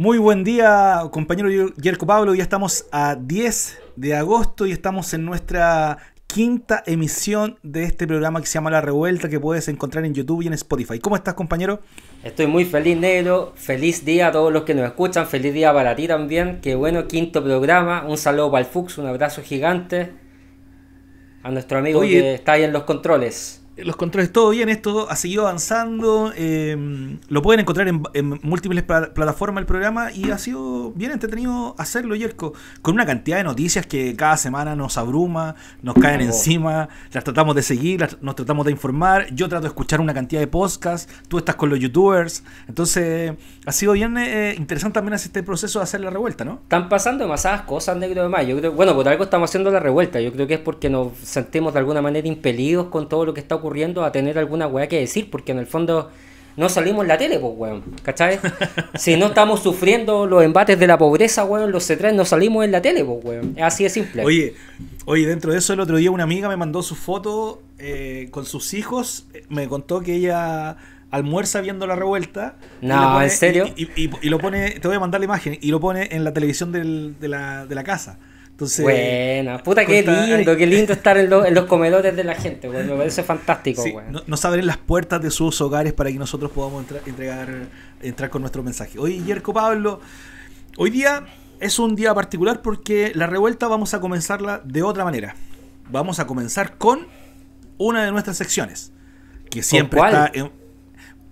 Muy buen día, compañero Yerko Pablo. Ya estamos a 10 de agosto y estamos en nuestra quinta emisión de este programa que se llama La Revuelta, que puedes encontrar en YouTube y en Spotify. ¿Cómo estás, compañero? Estoy muy feliz, negro. Feliz día a todos los que nos escuchan. Feliz día para ti también. Qué bueno, quinto programa. Un saludo para el Fux, un abrazo gigante a nuestro amigo que está ahí en los controles los controles, todo bien, esto ha seguido avanzando. Eh, lo pueden encontrar en, múltiples plataformas el programa y ha sido bien entretenido hacerlo, Yerko, con una cantidad de noticias que cada semana nos abruma, nos caen encima, las tratamos de seguir, nos tratamos de informar. Yo trato de escuchar una cantidad de podcasts, tú estás con los youtubers. Entonces, ha sido bien eh, interesante también este proceso de hacer la revuelta, ¿no? Están pasando demasiadas cosas, negro de mayo Yo creo, bueno, por algo estamos haciendo la revuelta. Yo creo que es porque nos sentimos de alguna manera impelidos con todo lo que está ocurriendo a tener alguna weá que decir, porque en el fondo no salimos en la tele, pues, weón. si no estamos sufriendo los embates de la pobreza, weón, los se 3 no salimos en la tele, pues, weón. Es así de simple. Oye, oye, dentro de eso, el otro día una amiga me mandó su foto eh, con sus hijos. Me contó que ella almuerza viendo la revuelta. No, ¿en serio? Y, lo pone, te voy a mandar la imagen, y lo pone en la televisión de, la, de la casa. Buena, puta, qué lindo, qué lindo estar en, los comedores de la gente, güey, me parece fantástico. Sí, no, nos abren las puertas de sus hogares para que nosotros podamos entregar, entrar con nuestro mensaje. Hoy, Yerko Pablo, hoy día es un día particular porque la revuelta vamos a comenzarla de otra manera. Vamos a comenzar con una de nuestras secciones, que siempre está en,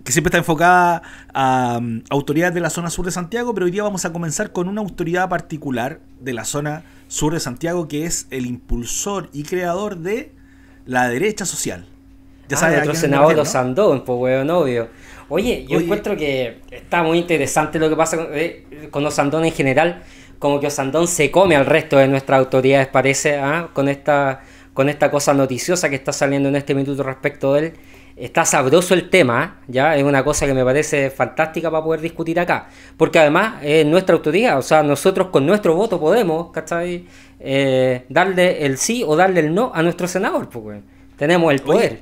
que siempre está enfocada a, mm, autoridades de la zona sur de Santiago, pero hoy día vamos a comenzar con una autoridad particular de la zona sur de Santiago, que es el impulsor y creador de la derecha social. Ya ah, sabes, otro senador Sandón, pues weón, obvio. Oye, yo encuentro que está muy interesante lo que pasa con, eh, Osandón en general, como que Osandón se come al resto de nuestras autoridades, parece, ¿ah? con esta con esta cosa noticiosa que está saliendo en este minuto respecto de él está sabroso el tema, ya es una cosa que me parece fantástica para poder discutir acá, porque además es nuestra autoridad, o sea, nosotros con nuestro voto podemos, ¿cachai? Eh, darle el sí o darle el no a nuestro senador, porque tenemos el poder.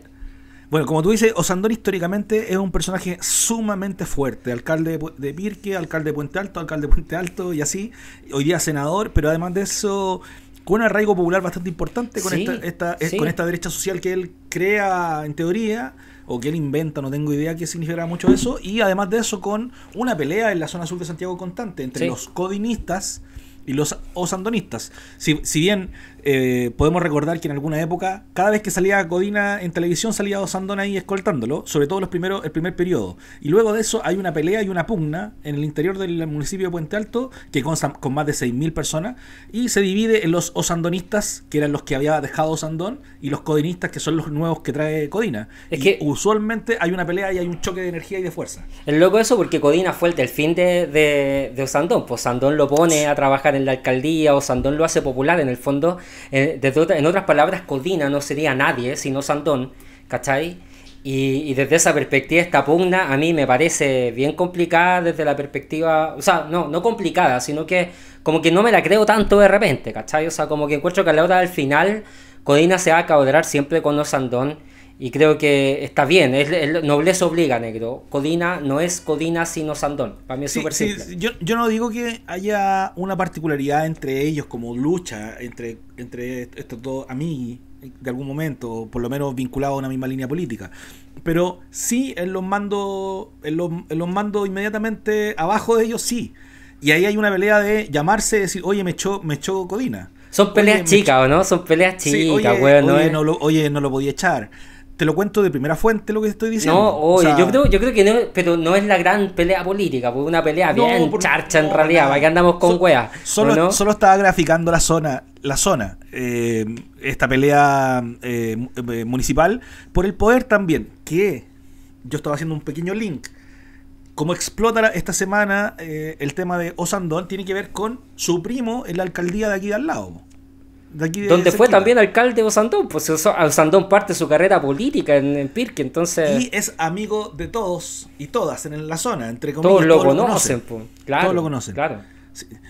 bueno, como tú dices, Osandón históricamente es un personaje sumamente fuerte. Alcalde de Pirque, alcalde de Puente Alto, alcalde de Puente Alto y así. Hoy día senador, pero además de eso, con un arraigo popular bastante importante con, esta, eh, con esta derecha social que él crea en teoría, o que él inventa, no tengo idea qué significará mucho eso, y además de eso con una pelea en la zona sur de Santiago constante entre los codinistas y los osandonistas. Si, si bien eh, podemos recordar que en alguna época, cada vez que salía Codina en televisión, salía Osandón ahí escoltándolo, sobre todo los primeros, el primer periodo. Y luego de eso hay una pelea y una pugna en el interior del municipio de Puente Alto, que consta con más de 6.000 personas, y se divide en los osandonistas, que eran los que había dejado Osandón, y los codinistas, que son los nuevos que trae Codina. Es que usualmente hay una pelea y hay un choque de energía y de fuerza. Es loco eso porque Codina fue el fin de, de, de Osandón, pues Osandón lo pone a trabajar en la alcaldía, Osandón lo hace popular en el fondo en, otras palabras, Codina no sería nadie, sino Sandón, ¿cachai? Y, y, desde esa perspectiva, esta pugna a mí me parece bien complicada desde la perspectiva, o sea, no, no complicada, sino que como que no me la creo tanto de repente, ¿cachai? O sea, como que encuentro que a la hora del final, Codina se va a caudrar siempre con los Sandón y creo que está bien, es, es nobleza obliga, negro. Codina no es Codina sino Sandón. Para mí es súper yo, no digo que haya una particularidad entre ellos como lucha entre, entre estos dos, a mí, de algún momento, por lo menos vinculado a una misma línea política. Pero sí, en los mando, en los, mando inmediatamente abajo de ellos, sí. Y ahí hay una pelea de llamarse y decir, oye, me echó, me echó Codina. Son peleas chicas, ¿o no? Son peleas chicas, ¿no? oye, no lo podía echar te lo cuento de primera fuente lo que estoy diciendo. No, oye, yo, creo, que no, pero no es la gran pelea política, fue pues, una pelea bien charcha en realidad, para que andamos con Solo, estaba graficando la zona, la zona, eh, esta pelea eh, eh, municipal por el poder también, que yo estaba haciendo un pequeño link. Como explota esta semana el tema de Osandón, tiene que ver con su primo en la alcaldía de aquí de al lado donde fue también alcalde Osandón, pues Osandón parte su carrera política en, Pirque, entonces... Y es amigo de todos y todas en la zona, entre comillas. Todos lo, conocen, claro. Todos lo conocen.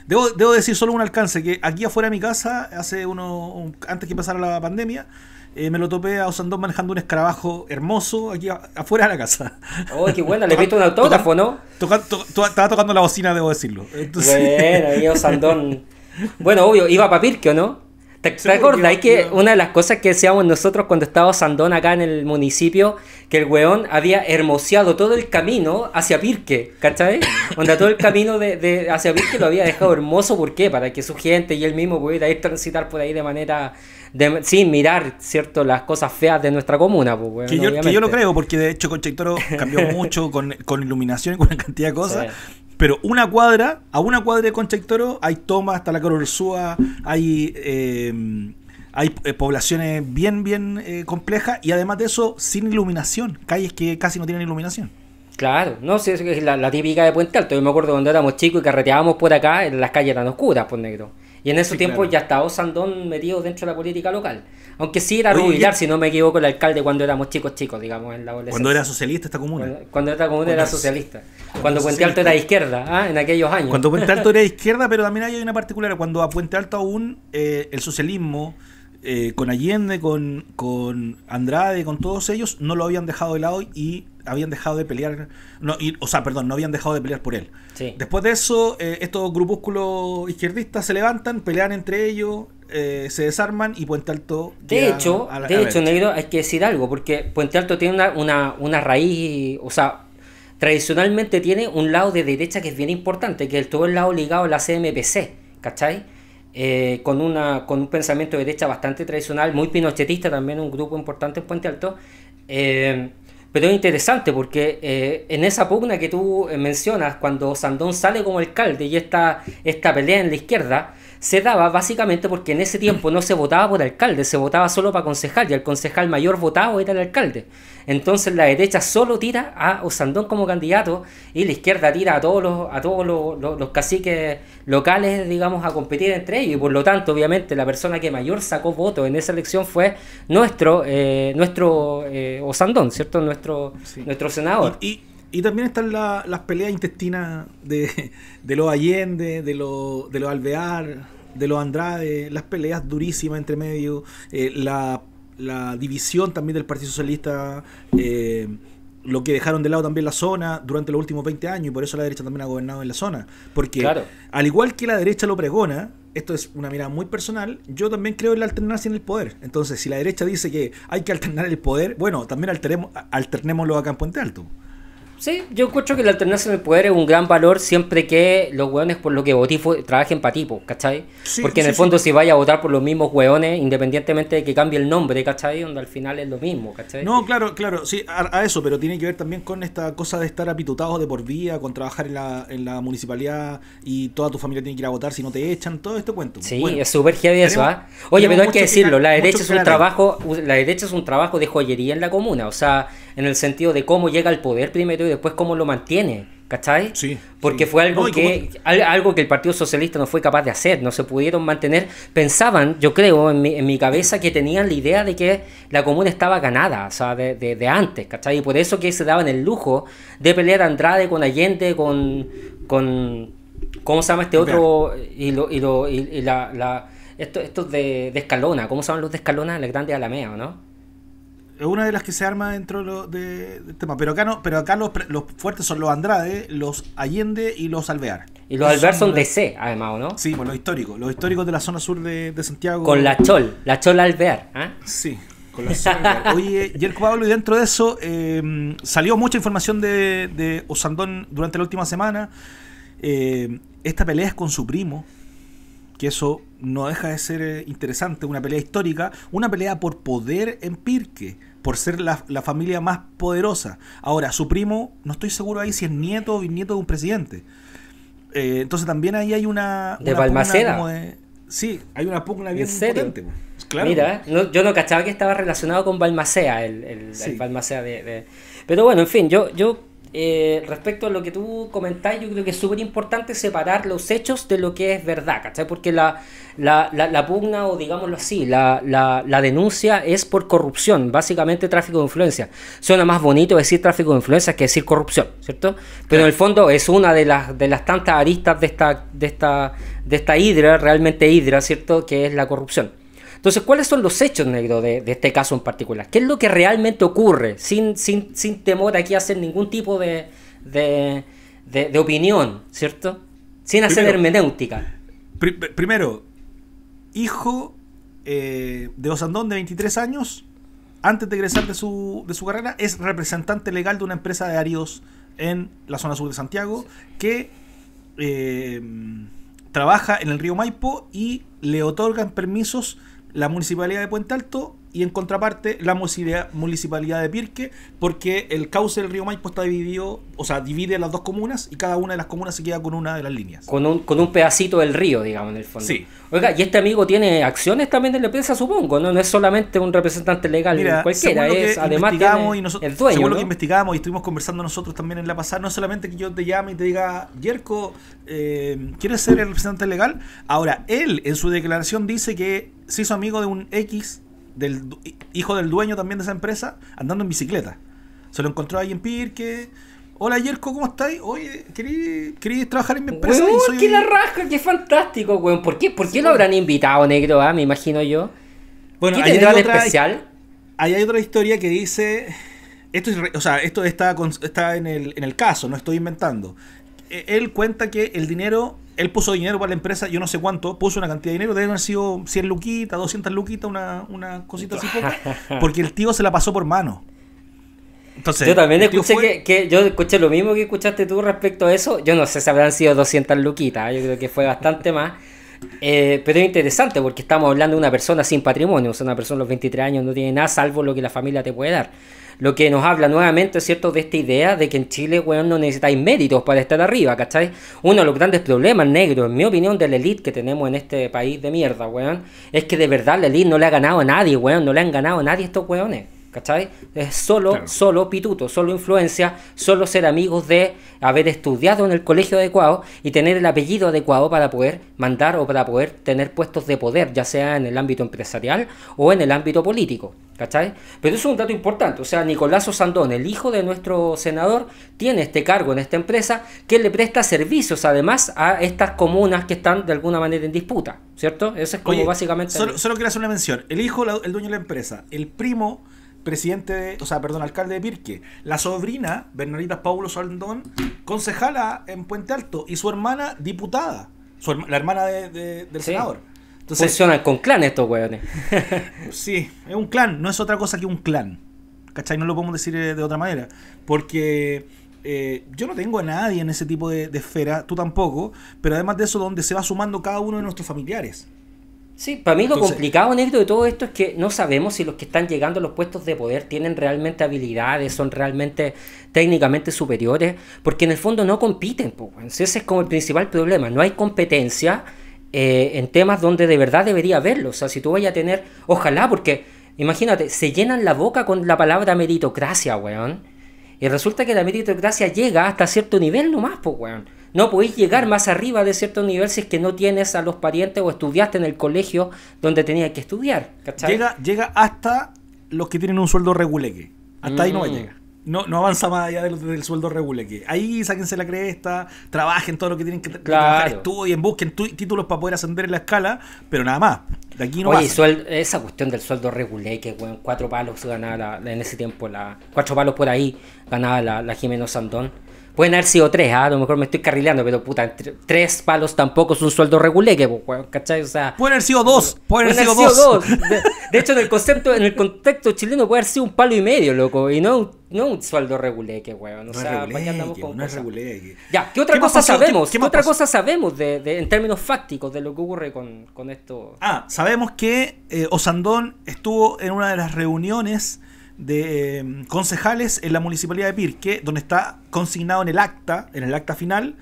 Debo, decir solo un alcance, que aquí afuera de mi casa, hace uno, antes que pasara la pandemia, eh, me lo topé a Osandón manejando un escarabajo hermoso aquí afuera de la casa. ¡Oh, qué buena! Le pito un autógrafo, ¿no? estaba tocando la bocina, debo decirlo. Bueno, ahí Osandón. bueno, obvio, iba para Pirque, ¿o no? ¿Te, hay que una de las cosas que decíamos nosotros cuando estaba Sandón acá en el municipio, que el weón había hermoseado todo el camino hacia Pirque, ¿cachai? Onda todo el camino de, hacia Pirque lo había dejado hermoso, ¿por qué? Para que su gente y él mismo pudiera ir transitar por ahí de manera sin mirar, ¿cierto? Las cosas feas de nuestra comuna, pues, que, yo, lo creo, porque de hecho Conchectoro cambió mucho con, iluminación y con una cantidad de cosas. Pero una cuadra, a una cuadra de Concha y Toro hay tomas hasta la Súa, hay, eh, hay eh, poblaciones bien, bien eh, complejas y además de eso, sin iluminación, calles que casi no tienen iluminación. Claro, no sé, es la, típica de Puente Alto. Yo me acuerdo cuando éramos chicos y carreteábamos por acá, en las calles eran oscuras, por pues, negro. Y en esos tiempos ya estaba Sandón metido dentro de la política local. Aunque sí era Rubilar, si no me equivoco, el alcalde cuando éramos chicos, chicos, digamos, en la adolescencia. Cuando era socialista esta comuna. Cuando, esta era comuna era socialista. Cuando, Puente Alto era izquierda, ¿ah? en aquellos años. Cuando Puente Alto era izquierda, pero también hay una particular. Cuando a Puente Alto aún eh, el socialismo, eh, con Allende, con, Andrade, con todos ellos, no lo habían dejado de lado y habían dejado de pelear, no, o sea, perdón, no habían dejado de pelear por él. Después de eso, eh, estos grupúsculos izquierdistas se levantan, pelean entre ellos, eh, se desarman y Puente Alto. De hecho, negro, hay que decir algo, porque Puente Alto tiene una, raíz, o sea, tradicionalmente tiene un lado de derecha que es bien importante, que es todo el lado ligado a la CMPC, ¿cachai? Eh, con, una, con un pensamiento de derecha bastante tradicional, muy pinochetista también, un grupo importante en Puente Alto. Eh, pero es interesante porque en esa pugna que tú mencionas, cuando Sandón sale como alcalde y esta pelea en la izquierda, se daba básicamente porque en ese tiempo no se votaba por alcalde, se votaba solo para concejal y el concejal mayor votado era el alcalde. Entonces la derecha solo tira a Osandón como candidato y la izquierda tira a todos los, a todos los, caciques locales, digamos, a competir entre ellos. Y por lo tanto, obviamente, la persona que mayor sacó voto... en esa elección fue nuestro, eh, nuestro eh, Osandón, ¿cierto? Nuestro, nuestro senador. Y, también están las peleas intestinas de, de los Allende, de los de los Alvear, de los Andrades, las peleas durísimas entre medio, eh, la, la, división también del Partido Socialista, eh, lo que dejaron de lado también la zona durante los últimos 20 años, y por eso la derecha también ha gobernado en la zona. Porque al igual que la derecha lo pregona, esto es una mirada muy personal, yo también creo en la alternancia en el poder. Entonces, si la derecha dice que hay que alternar el poder, bueno, también alternémoslo acá en Puente Alto. Sí, yo encuentro que la alternancia en el poder es un gran valor siempre que los hueones por lo que voté trabajen para tipo, ¿cachai? Porque en el fondo si vaya a votar por los mismos hueones, independientemente de que cambie el nombre, ¿cachai? Donde al final es lo mismo, ¿cachai? No, claro, claro, sí, a, eso, pero tiene que ver también con esta cosa de estar apitutados de por vida, con trabajar en la, municipalidad y toda tu familia tiene que ir a votar si no te echan, todo este cuento. Sí, es súper heavy eso, ¿ah? Oye, pero hay que decirlo, la derecha, es un trabajo, la derecha es un trabajo de joyería en la comuna, o sea en el sentido de cómo llega al poder primero y después cómo lo mantiene. ¿Cachai? Sí. Porque fue algo, que, algo que el Partido Socialista no fue capaz de hacer, no se pudieron mantener. Pensaban, yo creo, en mi, cabeza, que tenían la idea de que la comuna estaba ganada, o sea, de, antes, ¿cachai? Y por eso que se daban el lujo de pelear a Andrade con Allende, con. con ¿Cómo se llama este otro? Y, lo, y, lo, y, la, la, de, de, Escalona, ¿cómo se llaman los de Escalona? La Grande Alamea, ¿no? es una de las que se arma dentro de, del tema. Pero acá no, pero acá los, los, fuertes son los Andrade, los Allende y los Alvear. Y los, Alvear son, de C, además, ¿o no? Sí, con pues, los históricos, los históricos de la zona sur de, Santiago. Con la Chol, la Chol Alvear, ah Sí. Con la Chol Oye, Jerko Pablo, y dentro de eso eh, salió mucha información de, de, Osandón durante la última semana. Eh, esta pelea es con su primo, que eso no deja de ser eh, interesante, una pelea histórica, una pelea por poder en Pirque, por ser la, familia más poderosa. Ahora, su primo, no estoy seguro ahí si es nieto o bisnieto de un presidente. Eh, entonces también ahí hay una... De Balmaceda. sí, hay una pugna bien potente. Pues. Claro. Mira, pues. yo no cachaba que estaba relacionado con Balmaceda, el, el, Balmaceda de, Pero bueno, en fin, yo, yo eh, respecto a lo que tú comentás, yo creo que es súper importante separar los hechos de lo que es verdad, Porque la, pugna, o digámoslo así, la, denuncia es por corrupción, básicamente tráfico de influencia. Suena más bonito decir tráfico de influencia que decir corrupción, ¿cierto? Pero en el fondo es una de las, de las tantas aristas de esta, de esta, de esta hidra, realmente hidra, ¿cierto? Que es la corrupción. Entonces, ¿cuáles son los hechos, negro, de, este caso en particular? ¿Qué es lo que realmente ocurre? Sin, sin, temor aquí a hacer ningún tipo de, de, opinión, ¿cierto? Sin hacer hermenéutica. primero, hijo eh, de Osandón de 23 años, antes de egresar de su, carrera, es representante legal de una empresa de arios en la zona sur de Santiago, que eh, trabaja en el río Maipo y le otorgan permisos la municipalidad de Puente Alto y en contraparte la municipalidad de Pirque, porque el cauce del río Maipo está dividido, o sea, divide las dos comunas y cada una de las comunas se queda con una de las líneas. Con un, con un pedacito del río, digamos, en el fondo. Sí. Oiga, y este amigo tiene acciones también de la empresa, supongo, ¿no? No es solamente un representante legal Mira, cualquiera, es además tiene el dueño. Según lo que investigamos y estuvimos conversando nosotros también en la pasada, no es solamente que yo te llame y te diga, Yerko, eh, ¿quieres ser el representante legal? Ahora, él en su declaración dice que se hizo amigo de un X del hijo del dueño también de esa empresa, andando en bicicleta. Se lo encontró ahí en Pirque. Hola Yerko, ¿cómo estáis? Oye, ¿queréis trabajar en mi empresa? qué la rasca, qué fantástico, weón. ¿Por qué, lo habrán invitado, negro? Ah? Me imagino yo. Bueno, especial? Ahí hay otra historia que dice. Esto, o sea, esto está, está en, el, en el caso, no estoy inventando. Eh, él cuenta que el dinero, él puso dinero para la empresa, yo no sé cuánto, puso una cantidad de dinero, deben haber sido 100 luquitas, 200 luquitas, una, una cosita así porque el tío se la pasó por mano. Entonces, yo también escuché que, yo escuché lo mismo que escuchaste tú respecto a eso. Yo no sé si habrán sido 200 luquitas, yo creo que fue bastante más. Eh, pero es interesante porque estamos hablando de una persona sin patrimonio, o sea, una persona a los 23 años no tiene nada salvo lo que la familia te puede dar lo que nos habla nuevamente, ¿cierto?, de esta idea de que en Chile, weón, no necesitáis méritos para estar arriba, ¿cachai? Uno de los grandes problemas negros, en mi opinión, de la elite que tenemos en este país de mierda, weón, es que de verdad la elite no le ha ganado a nadie, weón, no le han ganado a nadie estos weones. ¿Cachai? Es solo, solo pituto, solo influencia, solo ser amigos de haber estudiado en el colegio adecuado y tener el apellido adecuado para poder mandar o para poder tener puestos de poder, ya sea en el ámbito empresarial o en el ámbito político. ¿Cachai? Pero eso es un dato importante. O sea, Nicolás Osandón el hijo de nuestro senador, tiene este cargo en esta empresa que le presta servicios además a estas comunas que están de alguna manera en disputa. ¿Cierto? Eso es como básicamente. solo quiero hacer una mención. El hijo, el dueño de la empresa, el primo presidente, o sea, perdón, alcalde de Pirque. La sobrina, Bernadita Paulo Saldón, concejala en Puente Alto y su hermana diputada, la hermana del senador. Entonces, con clan estos weones. sí, es un clan, no es otra cosa que un clan. ¿Cachai? No lo podemos decir eh, de otra manera. Porque eh, yo no tengo a nadie en ese tipo de, de, esfera, tú tampoco, pero además de eso, donde se va sumando cada uno de nuestros familiares. Sí, para mí lo complicado, negro, de todo esto es que no sabemos si los que están llegando a los puestos de poder tienen realmente habilidades, son realmente técnicamente superiores, porque en el fondo no compiten. Pues. Ese es como el principal problema. No hay competencia eh, en temas donde de verdad debería haberlo. O sea, si tú vayas a tener, ojalá, porque imagínate, se llenan la boca con la palabra meritocracia, weón. Y resulta que la meritocracia llega hasta cierto nivel nomás, pues, weón. No podéis llegar más arriba de ciertos niveles si es que no tienes a los parientes o estudiaste en el colegio donde tenías que estudiar. Llega, llega hasta los que tienen un sueldo reguleque. Hasta ahí no mm. llega. No, no avanza más allá del, sueldo reguleque. Ahí sáquense la cresta, trabajen todo lo que tienen que, claro. trabajar, estudien, busquen títulos para poder ascender en la escala, pero nada más. aquí no Oye, esa cuestión del sueldo reguleque, cuatro palos ganaba en ese tiempo, la, cuatro palos por ahí ganaba la, la Jimeno Sandón Pueden haber sido tres, ¿ah? a lo mejor me estoy carrileando, pero puta, tres palos tampoco es un sueldo reguleque, pues, ¿cachai? O sea, pueden haber sido dos, pueden, haber sido, dos. De, hecho, en el concepto, en el contexto chileno puede haber sido un palo y medio, loco, y no, no un sueldo reguleque, weón. O sea, reguleque, andamos con reguleque. Ya, ¿qué otra cosa sabemos? ¿Qué, qué, otra cosa sabemos de, en términos fácticos de lo que ocurre con, esto? Ah, sabemos que eh, Osandón estuvo en una de las reuniones de em, concejales en la municipalidad de Pirque, donde está consignado en el acta, en el acta final,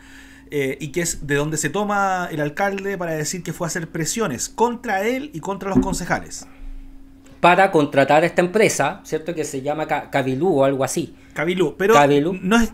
eh, y que es de donde se toma el alcalde para decir que fue a hacer presiones contra él y contra los concejales. Para contratar a esta empresa, ¿cierto? Que se llama Cabilú o algo así. Cabilú, pero no es,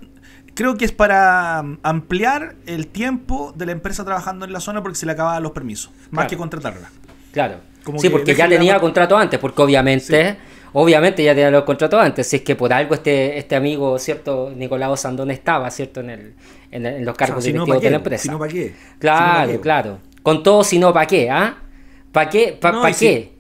creo que es para em, ampliar el tiempo de la empresa trabajando en la zona porque se le acababan los permisos, más que contratarla. Claro. sí, porque ya tenía contrato antes, porque obviamente obviamente ya tenía los contratos antes, si es que por algo este, este amigo, ¿cierto? Nicolás Sandón estaba, ¿cierto? En, el, en, los cargos ah, directivos de la empresa. Si no, ¿para qué? Claro, claro. Con todo, si no, ¿para qué? ¿Ah? ¿Para qué? pa qué?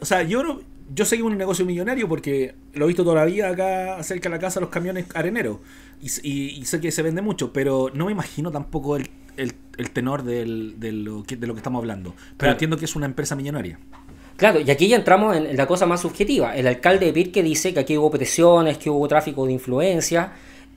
o sea, yo no, yo sé que un negocio millonario porque lo he visto todavía acá cerca de la casa los camiones areneros y, sé que se vende mucho, pero no me imagino tampoco el, el, el tenor de lo que estamos hablando. Pero entiendo que es una empresa millonaria. Claro, y aquí ya entramos en la cosa más subjetiva. El alcalde de Pirque dice que aquí hubo presiones, que hubo tráfico de influencia,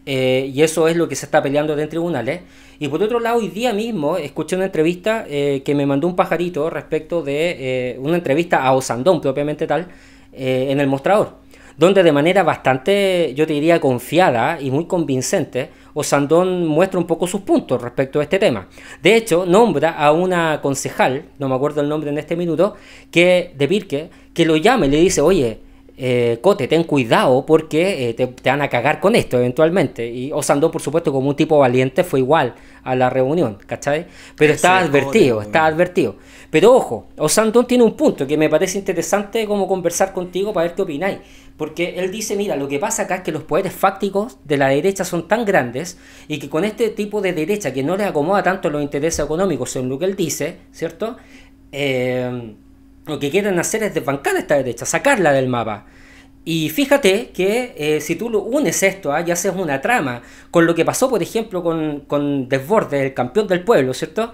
eh, y eso es lo que se está peleando en tribunales. Y por otro lado, hoy día mismo escuché una entrevista eh, que me mandó un pajarito respecto de eh, una entrevista a Osandón, propiamente tal, en el mostrador donde de manera bastante, yo te diría, confiada y muy convincente, Osandón muestra un poco sus puntos respecto a este tema. De hecho, nombra a una concejal, no me acuerdo el nombre en este minuto, que de Pirque, que lo llama y le dice, oye, eh, Cote, ten cuidado porque eh, te, van a cagar con esto eventualmente. Y Osandón, por supuesto, como un tipo valiente, fue igual a la reunión, ¿cachai? Pero está advertido, está advertido. Pero ojo, Osandón tiene un punto que me parece interesante como conversar contigo para ver qué opináis. Porque él dice, mira, lo que pasa acá es que los poderes fácticos de la derecha son tan grandes y que con este tipo de derecha que no le acomoda tanto los intereses económicos, según lo que él dice, ¿cierto? Eh, lo que quieren hacer es desbancar esta derecha, sacarla del mapa. Y fíjate que eh, si tú lo unes esto ah, ya haces una trama con lo que pasó, por ejemplo, con, con Desbordes, el campeón del pueblo, ¿cierto?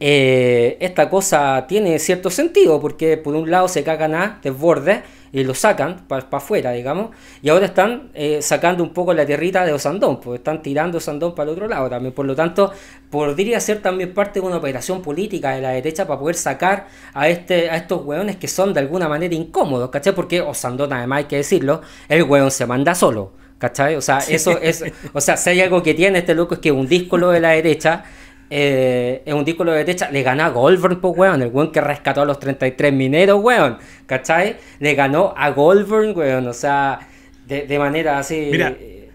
Eh, esta cosa tiene cierto sentido, porque por un lado se cagan a Desbordes, y lo sacan para afuera, digamos, y ahora están eh, sacando un poco la tierrita de Osandón, porque están tirando Osandón para el otro lado también. Por lo tanto, podría ser también parte de una operación política de la derecha para poder sacar a, este, a estos hueones que son de alguna manera incómodos, ¿cachai? Porque Osandón, además hay que decirlo, el hueón se manda solo. ¿Cachai? O sea, eso es. O sea, si hay algo que tiene este loco es que un disco de la derecha en eh, un disco de derecha Le gana a Goldberg, pues, El weón que rescató a los 33 mineros, ¿Cachai? Le ganó a Goldberg, O sea, de, de manera así. Mira, eh,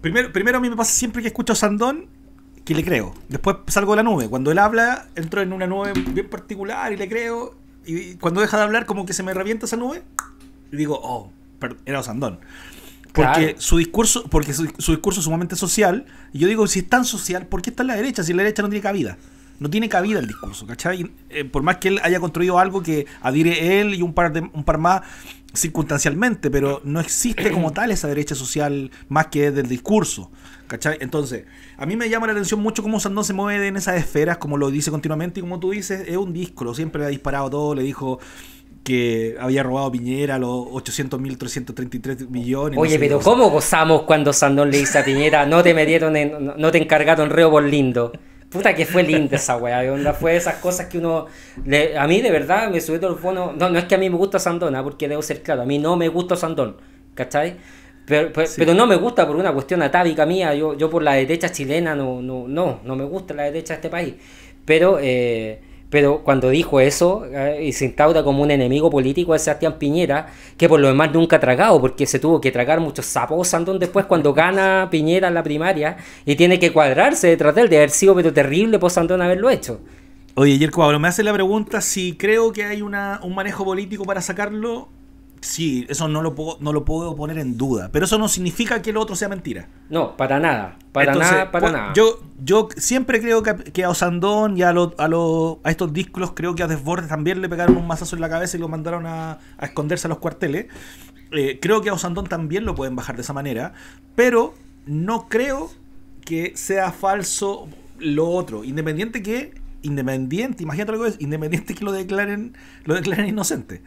primero, primero a mí me pasa siempre que escucho a Sandón que le creo. Después salgo de la nube. Cuando él habla, entro en una nube bien particular y le creo. Y cuando deja de hablar, como que se me revienta esa nube. Y digo, oh, era Sandón porque su discurso, porque su, discurso es sumamente social, y yo digo, si es tan social, ¿por qué está en la derecha? Si la derecha no tiene cabida. No tiene cabida el discurso, ¿cachai? Eh, por más que él haya construido algo que adhiere él y un par de, un par más circunstancialmente, pero no existe como tal esa derecha social más que del discurso. ¿Cachai? Entonces, a mí me llama la atención mucho cómo Sandón se mueve en esas esferas, como lo dice continuamente, y como tú dices, es un disco, siempre le ha disparado todo, le dijo que había robado Piñera los 800.333 millones. Oye, pero ¿cómo gozamos cuando Sandón le dice a Piñera no te metieron en, no te encargaron reo por lindo? Puta que fue linda esa weá, onda fue esas cosas que uno... a mí de verdad me subió el fondo, No, no es que a mí me gusta Sandona, porque debo ser claro, a mí no me gusta Sandón, ¿cachai? Pero, no me gusta por una cuestión atávica mía, yo, yo por la derecha chilena no, no, no, no me gusta la derecha de este país, pero... Eh, pero cuando dijo eso eh, y se instaura como un enemigo político de Sebastián Piñera, que por lo demás nunca ha tragado, porque se tuvo que tragar muchos sapos Sandón después cuando gana Piñera en la primaria y tiene que cuadrarse detrás de él, de haber sido pero terrible por Sandón haberlo hecho. Oye, Yerko, me hace la pregunta si creo que hay un manejo político para sacarlo Sí, eso no lo, puedo, no lo puedo poner en duda. Pero eso no significa que lo otro sea mentira. No, para nada. Para nada, para Yo, yo siempre creo que, a Osandón y a, a, a, estos discos, creo que a Desbordes también le pegaron un mazazo en la cabeza y lo mandaron a, esconderse a los cuarteles. Eh, creo que a Osandón también lo pueden bajar de esa manera. Pero no creo que sea falso lo otro. Independiente que. Independiente, imagínate lo es, independiente que lo declaren, lo declaren inocente.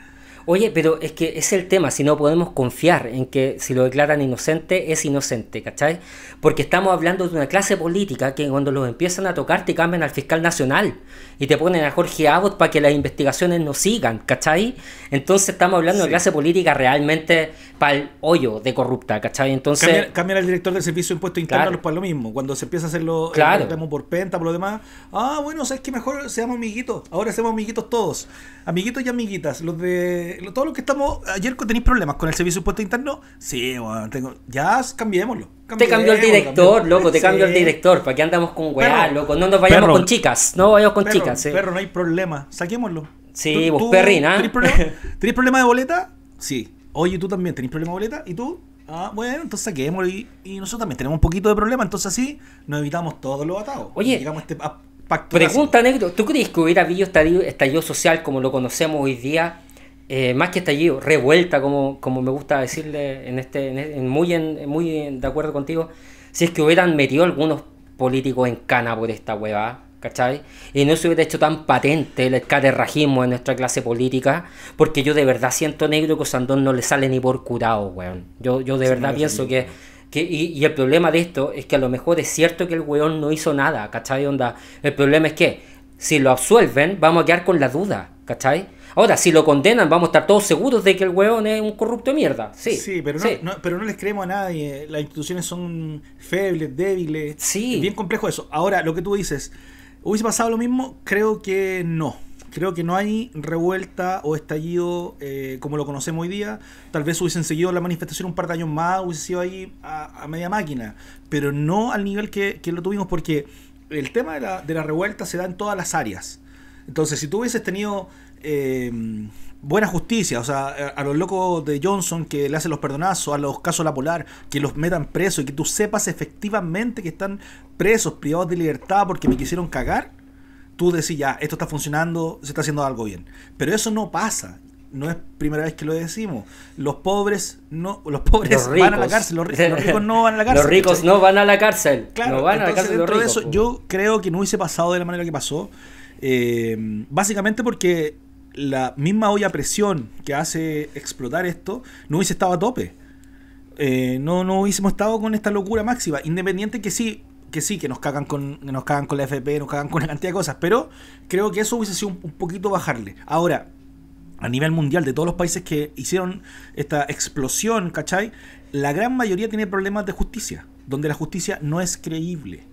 Oye, pero es que es el tema, si no podemos confiar en que si lo declaran inocente, es inocente, ¿cachai? Porque estamos hablando de una clase política que cuando los empiezan a tocar te cambian al fiscal nacional y te ponen a Jorge Abbott para que las investigaciones no sigan, ¿cachai? Entonces estamos hablando de una clase política realmente para el hoyo de corrupta, ¿cachai? Entonces... Cambian, al director del Servicio de Impuestos Internos para lo mismo. Cuando se empieza a hacerlo claro. por penta, por lo demás, ah, bueno, es que Mejor seamos amiguitos. Ahora seamos amiguitos todos. Amiguitos y amiguitas, los de todos todo lo que estamos. Ayer tenéis problemas con el servicio de interno. Sí, bueno, ya cambiémoslo. Te cambió el director, loco, te cambio el director. ¿Para qué andamos con weá, loco? No nos vayamos con chicas, no vayamos con chicas. Perro, no hay problema, saquémoslo. Sí, vos perrina. ¿ah? ¿Tenéis problema? de boleta? Sí. Oye, tú también, ¿tenéis problema de boleta? ¿Y tú? Ah, bueno, entonces saquémoslo. Y, nosotros también tenemos un poquito de problema, entonces así nos evitamos todos los atados. Oye. Llegamos este Pregunta, negro, ¿tú crees que hubiera habido estallido, estallido, social como lo conocemos hoy día eh, más que estallido, revuelta, como, como me gusta decirle, en este, este muy, muy de acuerdo contigo, si es que hubieran metido algunos políticos en cana por esta huevada, ¿cachai? Y no se hubiera hecho tan patente el escaterrajismo en nuestra clase política, porque yo de verdad siento negro que Sandón no le sale ni por curado, weón. Yo, yo de verdad pienso que... Que, y, el problema de esto es que a lo mejor es cierto que el weón no hizo nada, ¿cachai? Onda, el problema es que si lo absuelven, vamos a quedar con la duda, ¿cachai? Ahora, si lo condenan, vamos a estar todos seguros de que el huevón es un corrupto de mierda. Sí, sí, pero, no, pero les creemos a nadie. Las instituciones son febles, débiles. Sí. bien complejo eso. Ahora, lo que tú dices, ¿hubiese pasado lo mismo? Creo que no. Creo que no hay revuelta o estallido eh, como lo conocemos hoy día. Tal vez hubiesen seguido la manifestación un par de años más, hubiese sido ahí a, a media máquina. Pero no al nivel que, que lo tuvimos porque el tema de la, de la revuelta se da en todas las áreas. Entonces, si tú hubieses tenido eh, buena justicia, o sea, a los locos de Johnson que le hacen los perdonazos, a los casos La Polar, que los metan presos y que tú sepas efectivamente que están presos, privados de libertad porque me quisieron cagar, tú decís ya, esto está funcionando, se está haciendo algo bien. Pero eso no pasa no es primera vez que lo decimos. Los pobres no, los pobres van a la cárcel, los, ricos no van a la cárcel. los ricos no van a la cárcel. eso, yo creo que no hubiese pasado de la manera que pasó. Eh, básicamente porque la misma olla presión que hace explotar esto no hubiese estado a tope. Eh, no, no hubiésemos estado con esta locura máxima. Independiente que sí, que sí, que nos cagan con, nos cagan con la FP, nos cagan con una cantidad de cosas. Pero creo que eso hubiese sido un poquito bajarle. Ahora, a nivel mundial de todos los países que hicieron esta explosión, ¿cachai? La gran mayoría tiene problemas de justicia, donde la justicia no es creíble.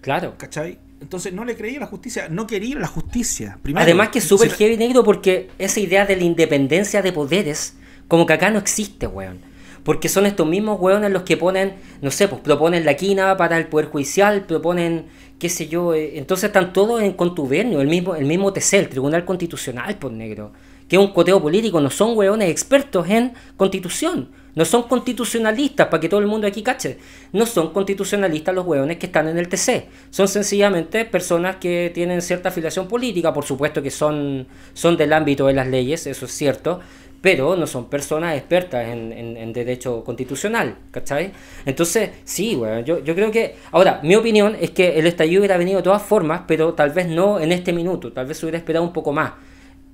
Claro. ¿Cachai? Entonces no le creía la justicia, no quería la justicia. Además que es súper heavy negro porque esa idea de la independencia de poderes, como que acá no existe, weón. Porque son estos mismos weones los que ponen, no sé, pues proponen la quina para el Poder Judicial, proponen, qué sé yo, eh, entonces están todos en contubernio, el mismo, el mismo TC, el Tribunal Constitucional, por pues, negro que es un coteo político, no son hueones expertos en constitución, no son constitucionalistas, para que todo el mundo aquí cache, no son constitucionalistas los hueones que están en el TC, son sencillamente personas que tienen cierta afiliación política, por supuesto que son, son del ámbito de las leyes, eso es cierto, pero no son personas expertas en, derecho constitucional, ¿cachai? Entonces, sí, bueno, yo, yo, creo que... Ahora, mi opinión es que el estallido hubiera venido de todas formas, pero tal vez no en este minuto, tal vez hubiera esperado un poco más.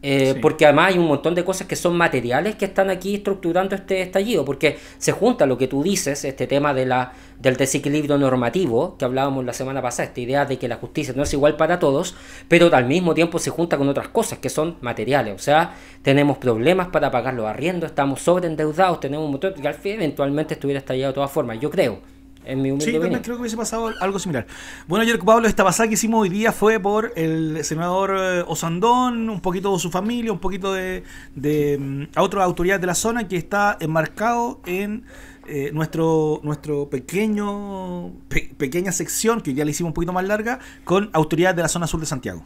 Eh, porque además hay un montón de cosas que son materiales que están aquí estructurando este estallido, porque se junta lo que tú dices, este tema de la, del desequilibrio normativo que hablábamos la semana pasada, esta idea de que la justicia no es igual para todos, pero al mismo tiempo se junta con otras cosas que son materiales, o sea, tenemos problemas para pagar los arriendos, estamos sobreendeudados, tenemos un montón que eventualmente estuviera estallado de todas formas, yo creo en mi Sí, creo que hubiese pasado algo similar. Bueno, ayer Pablo, esta pasada que hicimos hoy día fue por el senador eh, Osandón, un poquito de su familia, un poquito de, de mm, otras autoridades de la zona que está enmarcado en eh, nuestro, nuestro pequeño pequeña sección, que ya le hicimos un poquito más larga, con autoridades de la zona sur de Santiago.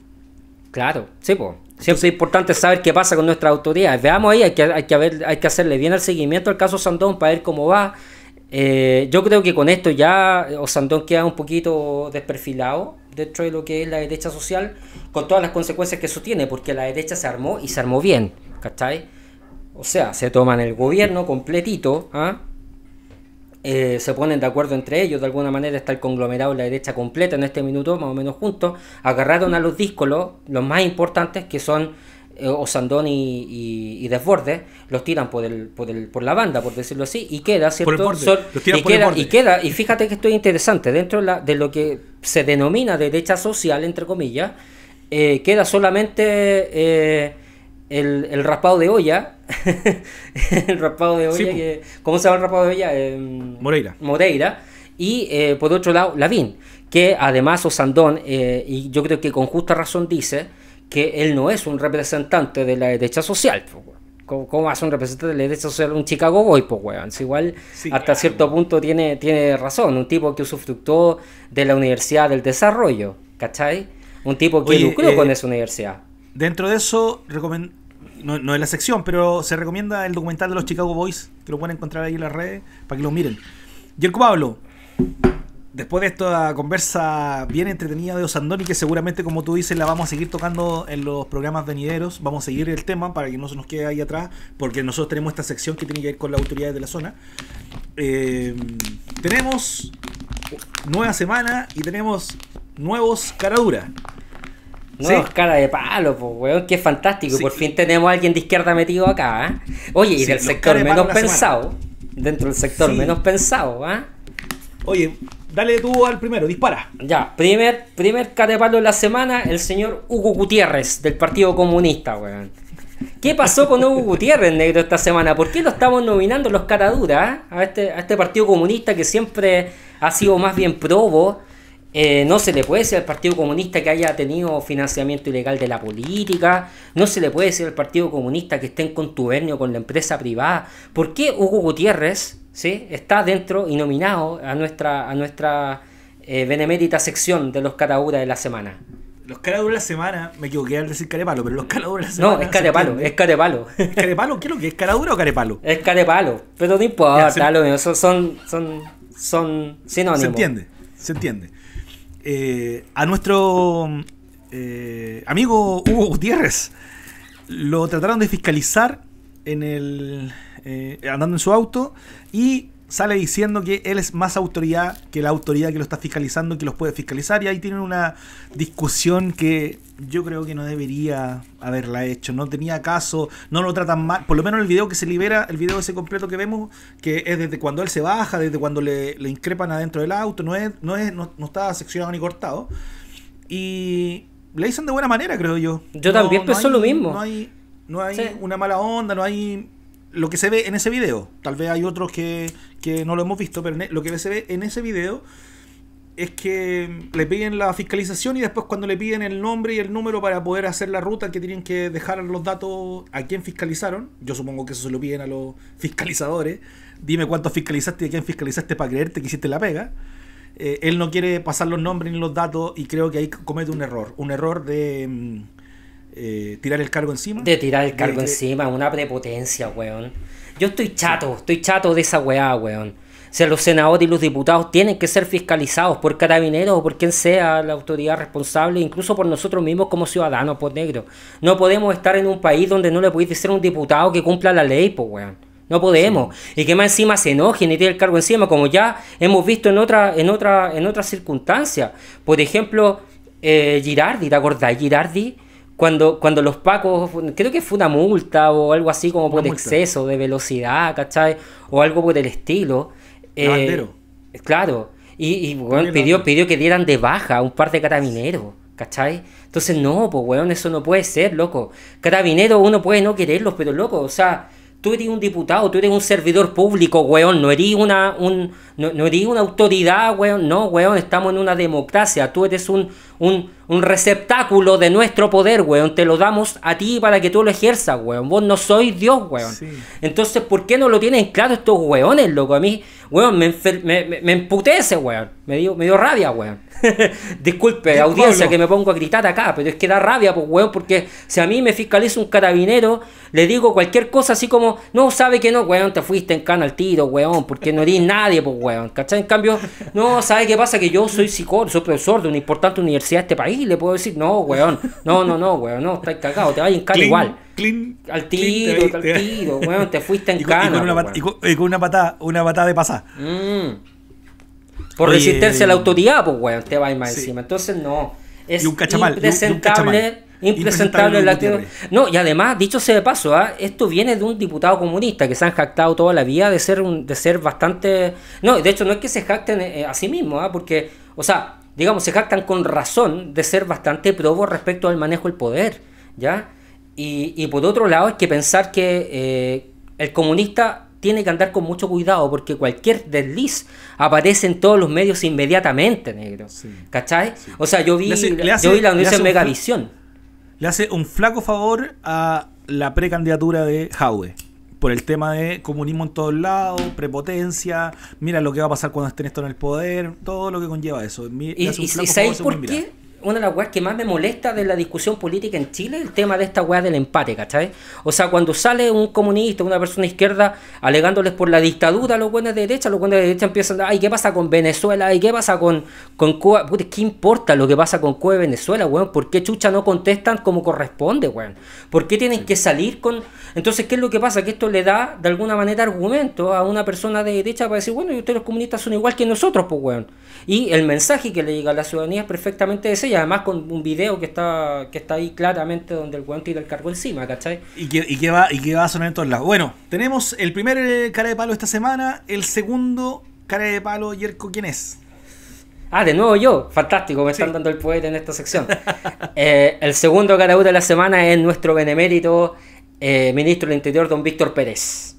Claro, sí, pues. Siempre es importante saber qué pasa con nuestras autoridades. Veamos ahí, hay que, hay hacerle bien el seguimiento al caso Osandón para ver cómo va, eh, yo creo que con esto ya eh, Osandón queda un poquito desperfilado dentro de lo que es la derecha social, con todas las consecuencias que eso tiene, porque la derecha se armó y se armó bien, ¿cachai? O sea, se toman el gobierno completito, ¿ah? eh, se ponen de acuerdo entre ellos, de alguna manera está el conglomerado de la derecha completa en este minuto, más o menos juntos, agarraron a los discos, los más importantes que son eh, o Osandón y, y, Desbordes, los tiran por, el, por, la banda, por decirlo así, y queda, ¿cierto? y, queda, y, queda, y fíjate que esto es interesante, dentro de, lo que se denomina derecha social, entre comillas, eh, queda solamente eh, el, raspado de olla. el raspado de olla, ¿cómo se llama el raspado de olla? Moreira. Moreira. Y por otro lado, Lavín, que además Osandón, y yo creo que con justa razón dice, que él no es un representante de la derecha social. ¿Cómo, un representante de la derecha social un Chicago Boy? Pues, igual, hasta cierto punto tiene, tiene razón. Un tipo que usufructó de la Universidad del Desarrollo, ¿cachai? Un tipo que lucró eh, con esa universidad. Dentro de eso, no, es la sección, pero se recomienda el documental de los Chicago Boys, que lo pueden encontrar ahí en las redes, para que lo miren. Diego Pablo, después de esta conversa bien entretenida de Osandoni, que seguramente, como tú dices, la vamos a seguir tocando en los programas venideros, vamos a seguir el tema para que no se nos quede ahí atrás, porque nosotros tenemos esta sección que tiene que ver con las autoridades de la zona. Eh, tenemos nueva semana y tenemos nuevos caraduras. Nuevos caras cara de palo, pues, weón, qué fantástico. Por fin tenemos a alguien de izquierda metido acá. ¿ah? Oye, y del sector menos pensado, dentro del sector menos pensado, ¿ah? Oye, Dale tú al primero, dispara. Ya, primer, primer catepalo de la semana, el señor Hugo Gutiérrez, del Partido Comunista, weón. ¿Qué pasó con Hugo Gutiérrez, negro, esta semana? ¿Por qué lo estamos nominando los caraduras eh? a, este, a este Partido Comunista que siempre ha sido más bien probo? Eh, no se le puede decir al Partido Comunista que haya tenido financiamiento ilegal de la política. No se le puede decir al Partido Comunista que esté en contubernio con la empresa privada. ¿Por qué Hugo Gutiérrez ¿sí? está dentro y nominado a nuestra, a nuestra eh, benemérita sección de los caraduras de la semana. Los caraduras de la semana, me equivoqué al decir carepalo, pero los cataduras de la semana. No, es carepalo, es carepalo. ¿Es carepalo? ¿Qué es lo que es? ¿Caradura o carepalo? Es carepalo, pero no importa, son, son, son, son, sinónimos. Se entiende, se entiende. Eh, a nuestro eh, amigo Hugo Gutiérrez lo trataron de fiscalizar en el eh, andando en su auto y sale diciendo que él es más autoridad que la autoridad que lo está fiscalizando, que los puede fiscalizar. Y ahí tienen una discusión que yo creo que no debería haberla hecho. No tenía caso, no lo tratan mal. Por lo menos el video que se libera, el video ese completo que vemos, que es desde cuando él se baja, desde cuando le, increpan adentro del auto, no, es, no, es, no, está seccionado ni cortado. Y le dicen de buena manera, creo yo. Yo también pienso lo mismo. No hay, una mala onda, no hay lo que se ve en ese video, tal vez hay otros que, no lo hemos visto, pero e, lo que se ve en ese video es que mm, le piden la fiscalización y después cuando le piden el nombre y el número para poder hacer la ruta que tienen que dejar los datos a quien fiscalizaron, yo supongo que eso se lo piden a los fiscalizadores, dime cuánto fiscalizaste y a quién fiscalizaste para creerte que hiciste la pega. Eh, él no quiere pasar los nombres ni los datos y creo que ahí comete un error, un error de... Mm, eh, tirar el cargo encima. De tirar el cargo encima, una prepotencia, weón. Yo estoy chato, estoy chato de esa weá, weón. O sea, los senadores y los diputados tienen que ser fiscalizados por carabineros o por quien sea la autoridad responsable, incluso por nosotros mismos como ciudadanos, por negro. No podemos estar en un país donde no le podéis decir a un diputado que cumpla la ley, pues, weón. No podemos. Y que más encima se enojen y tiene el cargo encima, como ya hemos visto en otra, en otra, en otras circunstancia. Por ejemplo, eh, Girardi, ¿te acordás? Girardi cuando, cuando los pacos, creo que fue una multa o algo así como por exceso de velocidad, ¿cachai? O algo por el estilo. Eh, claro. Y, pidió, que dieran de baja a un par de carabineros, ¿cachai? Entonces, no, pues, weón, eso no puede ser, loco. Carabineros uno puede no quererlos, pero, loco, o sea, tú eres un diputado, tú eres un servidor público, weón, no eres una, un, no, eres una autoridad, weón, no, weón, estamos en una democracia, tú eres un, un, un, receptáculo de nuestro poder, weón, te lo damos a ti para que tú lo ejerzas, weón, vos no sois Dios, weón. Entonces, ¿por qué no lo tienen claro estos weones, loco? A mí, Weón, me, enfer me, me, me weón. Me dio, me dio rabia, weón. Disculpe, audiencia, que me pongo a gritar acá, pero es que da rabia, pues, weón, porque si a mí me fiscaliza un carabinero, le digo cualquier cosa así como, no, sabe que no, weón, te fuiste en cana al tiro, weón, porque no di nadie, pues, weón. ¿Cachai? En cambio, no, ¿sabe qué pasa? Que yo soy psicólogo, soy profesor de una importante universidad de este país, le puedo decir, no, weón, no, no, no, weón, no, está cagado, te vas en cara igual. Al tiro, al tiro, te fuiste en y, Y con, una, patada, una patada de pasada. Mm. Por resistirse a la autoridad, pues, weón, te va a ir más encima. Entonces, no. Es impresentable. No, y además, dicho sea de paso, ¿ah? esto viene de un diputado comunista que se han jactado toda la vida de ser un, de ser bastante. No, de hecho, no es que se jacten eh, a sí mismos, ¿ah? porque, o sea, digamos, se jactan con razón de ser bastante probos respecto al manejo del poder, ¿ya? Y, por otro lado, es que pensar que eh, el comunista tiene que andar con mucho cuidado porque cualquier desliz aparece en todos los medios inmediatamente, negro. O sea, yo vi, yo la noticia en Megavisión. Le hace un flaco favor a la precandidatura de Jaue por el tema de comunismo en todos lados, prepotencia, mira lo que va a pasar cuando estén esto en el poder, todo lo que conlleva eso. y, ¿y por qué? una de las weas que más me molesta de la discusión política en Chile el tema de esta wea del empate, ¿cachai? O sea, cuando sale un comunista, una persona izquierda, alegándoles por la dictadura a los buenos de derecha, los buenos de derecha empiezan, ay, ¿qué pasa con Venezuela? ¿Y qué pasa con, con Cuba? ¿qué importa lo que pasa con Cuba y Venezuela, weón? ¿Por qué chucha no contestan como corresponde, weón? ¿Por qué tienen que salir con...? Entonces, ¿qué es lo que pasa? Que esto le da, de alguna manera, argumento a una persona de derecha para decir, bueno, y ustedes los comunistas son igual que nosotros, pues, weón. Y el mensaje que le llega a la ciudadanía es perfectamente ese además con un video que está que está ahí claramente donde el weón tira el cargo encima, ¿cachai? ¿Y que y qué va, y a sonar en todos lados? Bueno, tenemos el primer eh, cara de palo esta semana, el segundo cara de palo, Yerko, ¿quién es? Ah, de nuevo yo. Fantástico, me están dando el poeta en esta sección. Eh, el segundo cara de la semana es nuestro benemérito eh, ministro del Interior, don Víctor Pérez.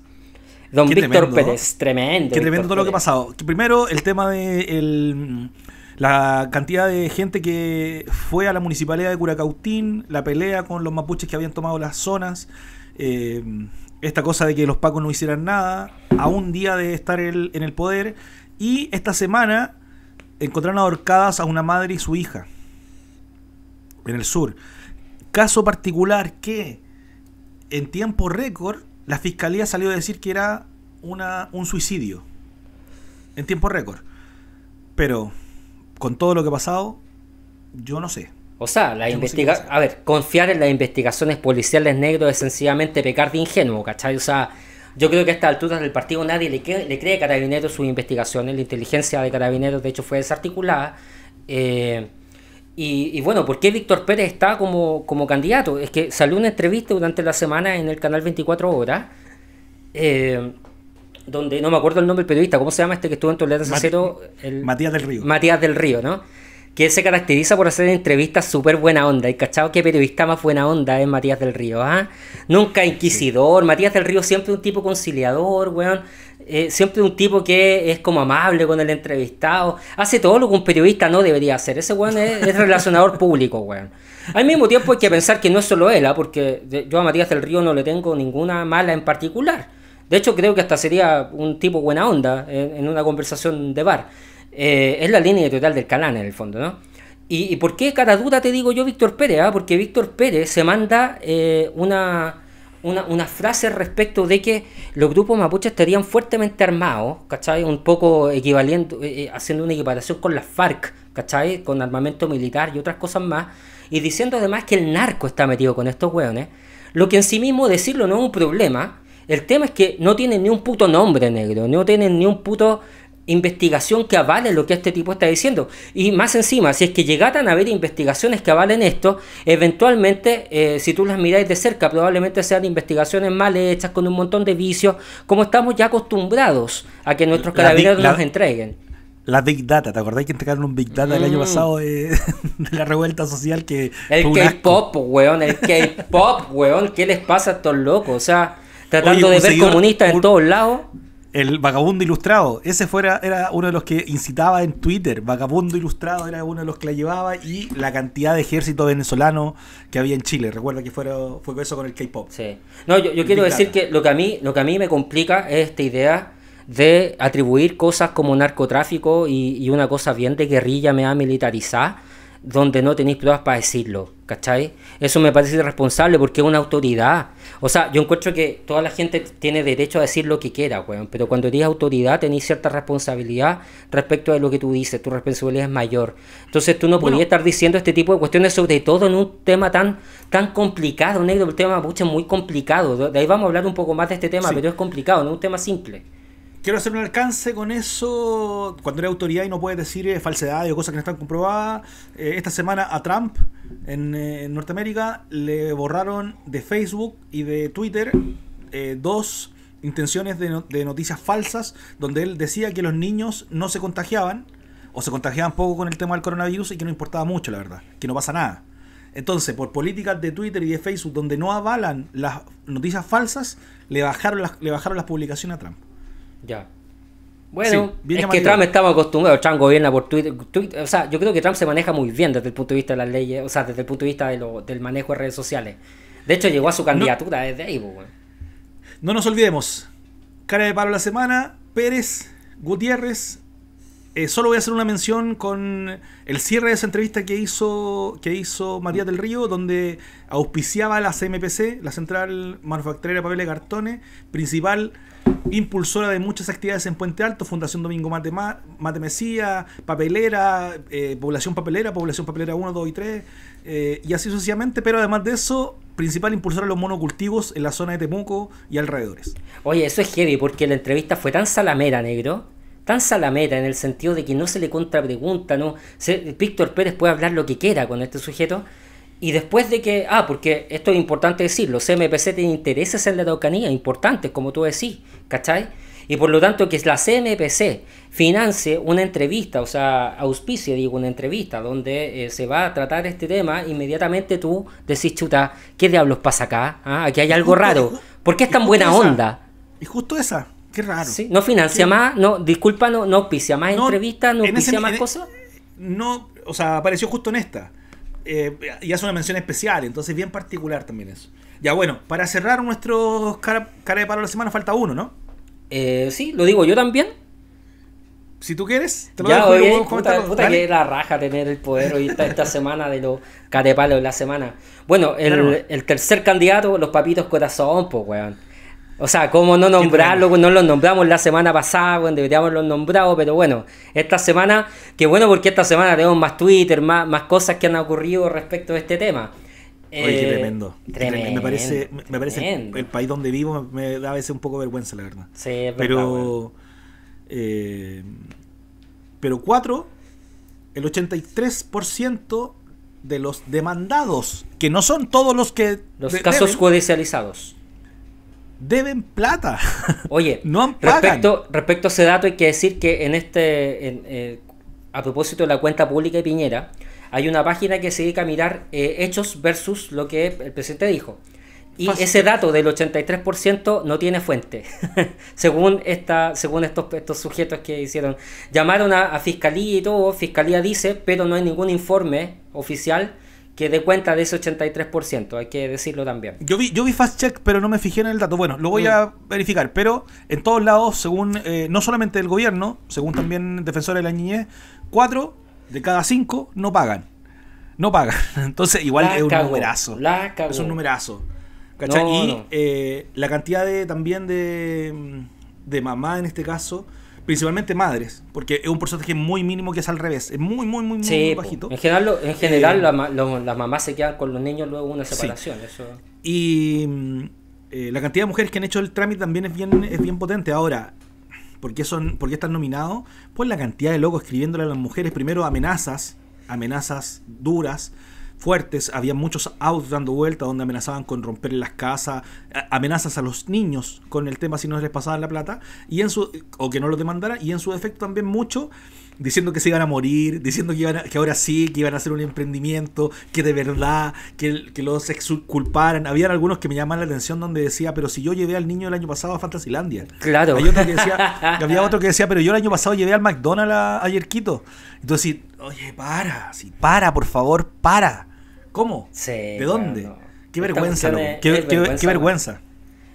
Don Víctor Pérez, tremendo. Qué tremendo todo lo que ha pasado. Primero, el tema del la cantidad de gente que fue a la municipalidad de Curacautín, la pelea con los mapuches que habían tomado las zonas, eh, esta cosa de que los pacos no hicieran nada, a un día de estar en el poder, y esta semana encontraron ahorcadas a una madre y su hija en el sur. Caso particular que en tiempo récord la fiscalía salió a decir que era una, un suicidio. En tiempo récord. Pero con todo lo que ha pasado, yo no sé. O sea, la investiga a ver, confiar en las investigaciones policiales negros es sencillamente pecar de ingenuo, ¿cachai? O sea, yo creo que a esta altura del partido nadie le, cree, a Carabineros sus investigaciones, la inteligencia de Carabineros de hecho fue desarticulada. Eh, y, bueno, ¿por qué Víctor Pérez está como, como candidato? Es que salió una entrevista durante la semana en el canal 24 Horas. Eh, donde no me acuerdo el nombre del periodista, ¿cómo se llama este que estuvo en Tolerancia Cero? Matías del Río. Matías del Río, ¿no? Que se caracteriza por hacer entrevistas súper buena onda. Y cachado que periodista más buena onda es Matías del Río, ¿ah? Nunca inquisidor. Matías del Río siempre un tipo conciliador, weón. Eh, siempre un tipo que es como amable con el entrevistado. Hace todo lo que un periodista no debería hacer. Ese weón es, relacionador público, weón. Al mismo tiempo hay que pensar que no es solo él, ah, porque yo a Matías del Río no le tengo ninguna mala en particular. De hecho, creo que hasta sería un tipo buena onda eh, en, una conversación de bar. Eh, es la línea total del Calán en el fondo, ¿no? ¿Y, por qué cara duda te digo yo Víctor Pérez? Ah? Porque Víctor Pérez se manda eh, una, una, frase respecto de que los grupos mapuches estarían fuertemente armados, ¿cachai? Un poco equivalente, haciendo una equiparación con las FARC, ¿cachai? Con armamento militar y otras cosas más. Y diciendo además que el narco está metido con estos hueones. Lo que en sí mismo decirlo no es un problema, el tema es que no tienen ni un puto nombre negro, no tienen ni un puto investigación que avale lo que este tipo está diciendo. Y más encima, si es que llegaran a haber investigaciones que avalen esto, eventualmente, eh, si tú las miráis de cerca, probablemente sean investigaciones mal hechas, con un montón de vicios, como estamos ya acostumbrados a que nuestros carabineros nos entreguen. La Big Data, ¿te acordáis que entregaron un Big Data el año mm. pasado eh, de, la revuelta social que... El K-Pop, weón, el K-Pop, weón, ¿qué les pasa a estos locos? O sea... Tratando de ver comunistas en todos lados. El vagabundo ilustrado, ese fuera, era uno de los que incitaba en Twitter. Vagabundo ilustrado era uno de los que la llevaba y la cantidad de ejército venezolano que había en Chile. Recuerda que fuera, fue eso con el K-pop. Sí. No, yo, quiero decir que lo que, a mí, lo que a mí me complica es esta idea de atribuir cosas como narcotráfico y, y una cosa bien de guerrilla me ha militarizado donde no tenéis pruebas para decirlo, ¿cachai? Eso me parece irresponsable porque es una autoridad. O sea, yo encuentro que toda la gente tiene derecho a decir lo que quiera, weón, pero cuando eres autoridad tenéis cierta responsabilidad respecto a lo que tú dices, tu responsabilidad es mayor. Entonces tú no podías estar diciendo este tipo de cuestiones, sobre todo en un tema tan, tan complicado, negro, el tema mucho muy complicado. De ahí vamos a hablar un poco más de este tema, pero es complicado, no es un tema simple quiero hacer un alcance con eso. Cuando eres autoridad y no puedes decir eh, falsedades o cosas que no están comprobadas. Eh, esta semana a Trump eh, en, Norteamérica le borraron de Facebook y de Twitter dos intenciones de, de, noticias falsas donde él decía que los niños no se contagiaban o se contagiaban poco con el tema del coronavirus y que no importaba mucho, la verdad, que no pasa nada. Entonces, por políticas de Twitter y de Facebook donde no avalan las noticias falsas, le bajaron las, le bajaron las publicaciones a Trump. Ya. Bueno, es que Trump estaba acostumbrado, Trump gobierna por Twitter, o sea, yo creo que Trump se maneja muy bien desde el punto de vista de las leyes, o sea, desde el punto de vista del manejo de redes sociales. De hecho, llegó a su candidatura desde ahí, No nos olvidemos, cara de palo la semana, Pérez, Gutiérrez, eh, solo voy a hacer una mención con el cierre de esa entrevista que hizo, que hizo María del Río, donde auspiciaba la CMPC, la Central Manufacturera de Papeles Cartones, principal impulsora de muchas actividades en Puente Alto, Fundación Domingo Mate, Papelera, eh, Población Papelera, Población Papelera 1, 2 y 3, eh, y así sucesivamente, pero además de eso, principal impulsora de los monocultivos en la zona de Temuco y alrededores. Oye, eso es heavy, porque la entrevista fue tan salamera, negro, tan salamera en el sentido de que no se le contrapregunta, ¿no? Víctor Pérez puede hablar lo que quiera con este sujeto, y después de que, ah, porque esto es importante decir, los CMPC tienen intereses en la tocanía, importantes, como tú decís, ¿cachai? Y por lo tanto que la CMPC financie una entrevista, o sea, auspicie, digo, una entrevista donde eh, se va a tratar este tema, inmediatamente tú decís, chuta, ¿qué diablos pasa acá? Ah, aquí hay algo raro. ¿Por qué es tan buena onda? Y justo esa, qué raro. no financia más, no, disculpa, no, no auspicia más entrevistas, no auspicia más e- cosas. No, o sea, apareció justo en esta. Eh, y hace una mención especial, entonces bien particular también eso. Ya bueno, para cerrar nuestros cara, de palo de la semana falta uno, ¿no? Eh, sí, lo digo yo también. Si tú quieres, te lo ya, dejo puta, que la raja tener el poder hoy esta, esta semana de los cara de la semana. Bueno, el, el tercer candidato, los papitos corazón, pues, weón. O sea, cómo no nombrarlo, no lo nombramos la semana pasada, cuando deberíamos haberlo nombrado, pero bueno, esta semana, que bueno porque esta semana tenemos más Twitter, más, cosas que han ocurrido respecto a este tema. Oye, qué eh, tremendo. Me parece, me parece el, país donde vivo me, da a veces un poco vergüenza, la verdad. Sí, es verdad, Pero, eh, pero cuatro, el 83% de los demandados, que no son todos los que... Los casos judicializados deben plata. Oye, no respecto, respecto a ese dato hay que decir que en este, eh, a propósito de la cuenta pública de Piñera, hay una página que se dedica a mirar eh, hechos versus lo que el presidente dijo. Y ese dato del 83% no tiene fuente, según esta, según estos, estos sujetos que hicieron. Llamaron a, a fiscalía y todo, fiscalía dice, pero no hay ningún informe oficial que de cuenta de ese 83%, hay que decirlo también. Yo vi, yo vi Fast Check, pero no me fijé en el dato. Bueno, lo voy a mm. verificar, pero en todos lados, según eh, no solamente el gobierno, según también Defensores de la Niñez, 4 de cada cinco no pagan. No pagan. Entonces, igual es, un numerazo, es un numerazo. y eh, la cantidad de también de, de mamá en este caso principalmente madres, porque es un porcentaje muy mínimo que es al revés, es muy, muy, muy, muy bajito. En general, en general eh, las mamás se quedan con los niños luego una separación. Y mm, eh, la cantidad de mujeres que han hecho el trámite también es bien, es bien potente. Ahora, ¿por qué, son, ¿por están nominados? Pues la cantidad de locos escribiéndole a las mujeres primero amenazas, amenazas duras fuertes, había muchos autos dando vueltas donde amenazaban con romper las casas, amenazas a los niños con el tema si no les pasaban la plata, y en su, o que no los demandara, y en su defecto también mucho diciendo que se iban a morir, diciendo que, iban que ahora sí, que iban a hacer un emprendimiento, que de verdad, que, los exculparan. había algunos que me llamaban la atención donde decía, pero si yo llevé al niño el año pasado a Fantasylandia. Claro. había otro que decía, pero yo el año pasado llevé al McDonald's a, Yerquito. Entonces, oye, para, sí, para, por favor, para. ¿Cómo? ¿De dónde? Qué vergüenza, loco. qué, vergüenza, vergüenza.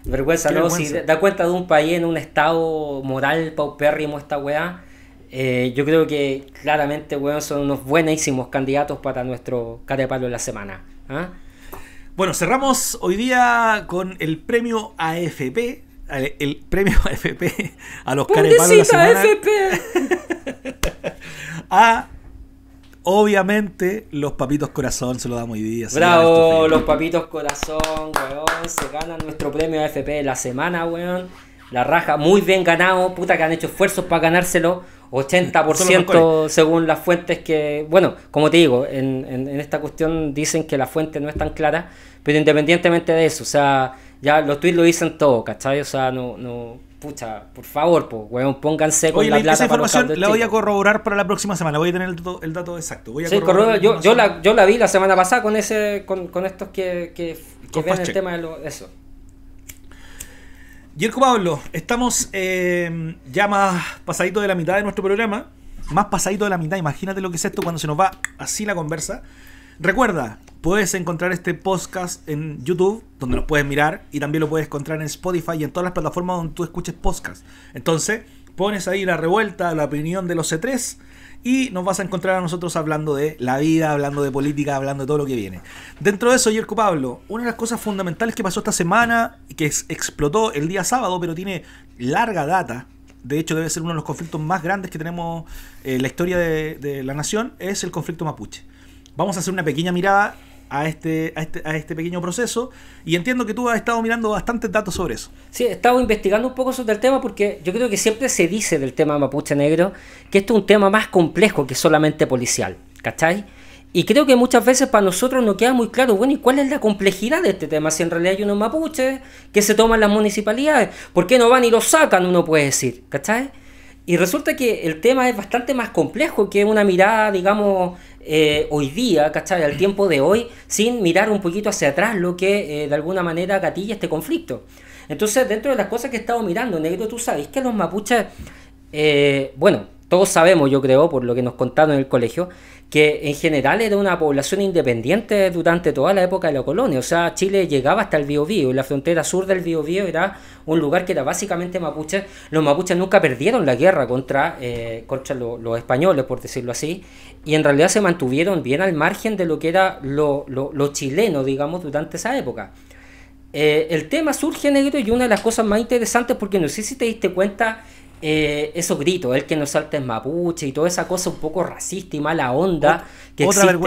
Vergüenza, si da cuenta de un país en un estado moral paupérrimo esta weá, eh, yo creo que claramente, weón, son unos buenísimos candidatos para nuestro Carepalo de la semana. ¿ah? Bueno, cerramos hoy día con el premio AFP, el, premio AFP a los Carepalos de la semana. AFP! a Obviamente, los papitos corazón se lo damos hoy día. Bravo, los papitos corazón, weón. Se ganan nuestro premio AFP la semana, weón. La raja, muy bien ganado. Puta que han hecho esfuerzos para ganárselo. 80% según las fuentes que, bueno, como te digo, en, esta cuestión dicen que la fuente no es tan clara, pero independientemente de eso, o sea, ya los tweets lo dicen todo, ¿cachai? O sea, no, pucha, por favor, po, weón, pónganse con la plata. Esa información la voy a corroborar para la próxima semana, voy a tener el dato, exacto. Voy a sí, corroborar yo, la, vi la semana pasada con ese con, estos que, que, ven el tema de eso. Yerko Pablo, estamos eh, ya más pasadito de la mitad de nuestro programa. Más pasadito de la mitad, imagínate lo que es esto cuando se nos va así la conversa. Recuerda, Puedes encontrar este podcast en YouTube, donde lo puedes mirar, y también lo puedes encontrar en Spotify y en todas las plataformas donde tú escuches podcast. Entonces, pones ahí la revuelta, la opinión de los C3, y nos vas a encontrar a nosotros hablando de la vida, hablando de política, hablando de todo lo que viene. Dentro de eso, Yerko Pablo, una de las cosas fundamentales que pasó esta semana, que explotó el día sábado, pero tiene larga data, de hecho debe ser uno de los conflictos más grandes que tenemos eh, en la historia de la nación, es el conflicto mapuche. Vamos a hacer una pequeña mirada este, a este, a este, pequeño proceso. Y entiendo que tú has estado mirando bastantes datos sobre eso. Sí, he estado investigando un poco sobre el tema porque yo creo que siempre se dice del tema mapuche negro que esto es un tema más complejo que solamente policial, ¿cachai? Y creo que muchas veces para nosotros no queda muy claro, bueno, ¿y cuál es la complejidad de este tema? Si en realidad hay unos mapuches que se toman las municipalidades, ¿por qué no van y los sacan? Uno puede decir, ¿cachai? Y resulta que el tema es bastante más complejo que una mirada, digamos, eh, hoy día, ¿cachai? Al tiempo de hoy, sin mirar un poquito hacia atrás lo que eh, de alguna manera gatilla este conflicto. Entonces, dentro de las cosas que he estado mirando, negro, tú sabes que los mapuches, eh, bueno, todos sabemos, yo creo, por lo que nos contaron en el colegio, que en general era una población independiente durante toda la época de la colonia. O sea, Chile llegaba hasta el Biobío y la frontera sur del Biobío era un lugar que era básicamente mapuche. Los mapuches nunca perdieron la guerra contra, eh, contra los españoles, por decirlo así, y en realidad se mantuvieron bien al margen de lo que era lo, lo, chileno, digamos, durante esa época. Eh, el tema surge negro y una de las cosas más interesantes, porque no sé si te diste cuenta eh, esos gritos, el que nos salta es mapuche y toda esa cosa un poco racista y mala onda que existe,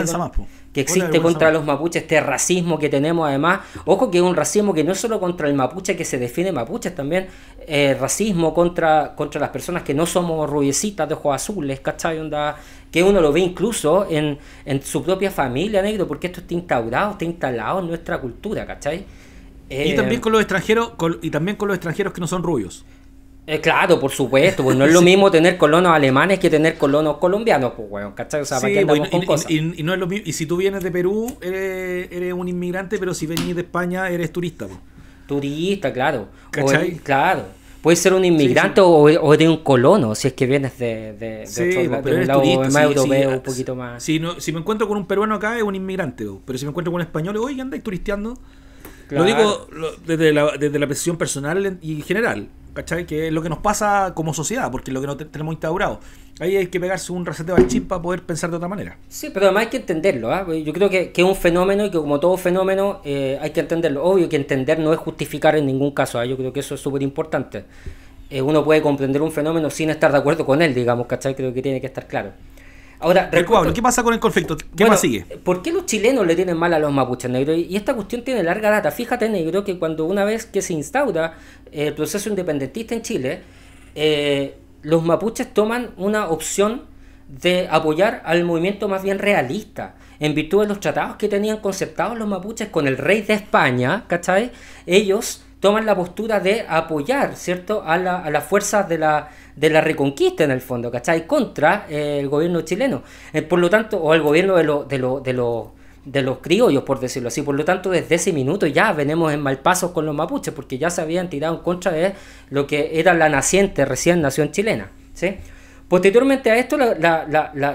que existe contra los mapuches, este racismo que tenemos además. Ojo que es un racismo que no es solo contra el mapuche que se define mapuches, también eh, racismo contra, contra las personas que no somos rubiecitas de ojos azules, ¿cachai? Onda, que uno lo ve incluso en, su propia familia, negro, porque esto está instaurado, está instalado en nuestra cultura, ¿cachai? y también eh, con los extranjeros, y también con los extranjeros que no son rubios. Eh, claro, por supuesto, pues no es lo mismo tener colonos alemanes que tener colonos colombianos, pues ¿para y, no es lo mismo, y si tú vienes de Perú, eres, un inmigrante, pero si venís de España, eres turista, pues. Turista, claro. claro. Puedes ser un inmigrante o, o, de un colono, si es que vienes de, más europeo, un poquito más. Si, no, si me encuentro con un peruano acá, es un inmigrante, pues. pero si me encuentro con un español, oye, andáis turisteando. Lo digo desde, la, desde la personal y general. ¿cachai? Que es lo que nos pasa como sociedad, porque es lo que no tenemos instaurado. Ahí hay que pegarse un reseteo al chip para poder pensar de otra manera. Sí, pero además hay que entenderlo. ¿ah? Pues yo creo que, es un fenómeno y que como todo fenómeno eh, hay que entenderlo. Obvio que entender no es justificar en ningún caso. ¿ah? Yo creo que eso es súper importante. Eh, uno puede comprender un fenómeno sin estar de acuerdo con él, digamos, ¿cachai? Creo que tiene que estar claro. Ahora, ¿qué pasa con el conflicto? ¿Qué más sigue? ¿Por qué los chilenos le tienen mal a los mapuches negros? Y esta cuestión tiene larga data. Fíjate, negro, que cuando una vez que se instaura eh, el proceso independentista en Chile, eh, los mapuches toman una opción de apoyar al movimiento más bien realista, en virtud de los tratados que tenían conceptados los mapuches con el rey de España, ¿cachai? Ellos toman la postura de apoyar, ¿cierto?, a las fuerzas de la, de la reconquista en el fondo, ¿cachai? Contra eh, el gobierno chileno. Eh, por lo tanto, o el gobierno de, de, de, los criollos, por decirlo así. Por lo tanto, desde ese minuto ya venimos en mal paso con los mapuches, porque ya se habían tirado en contra de lo que era la naciente, recién nación chilena, Posteriormente a esto,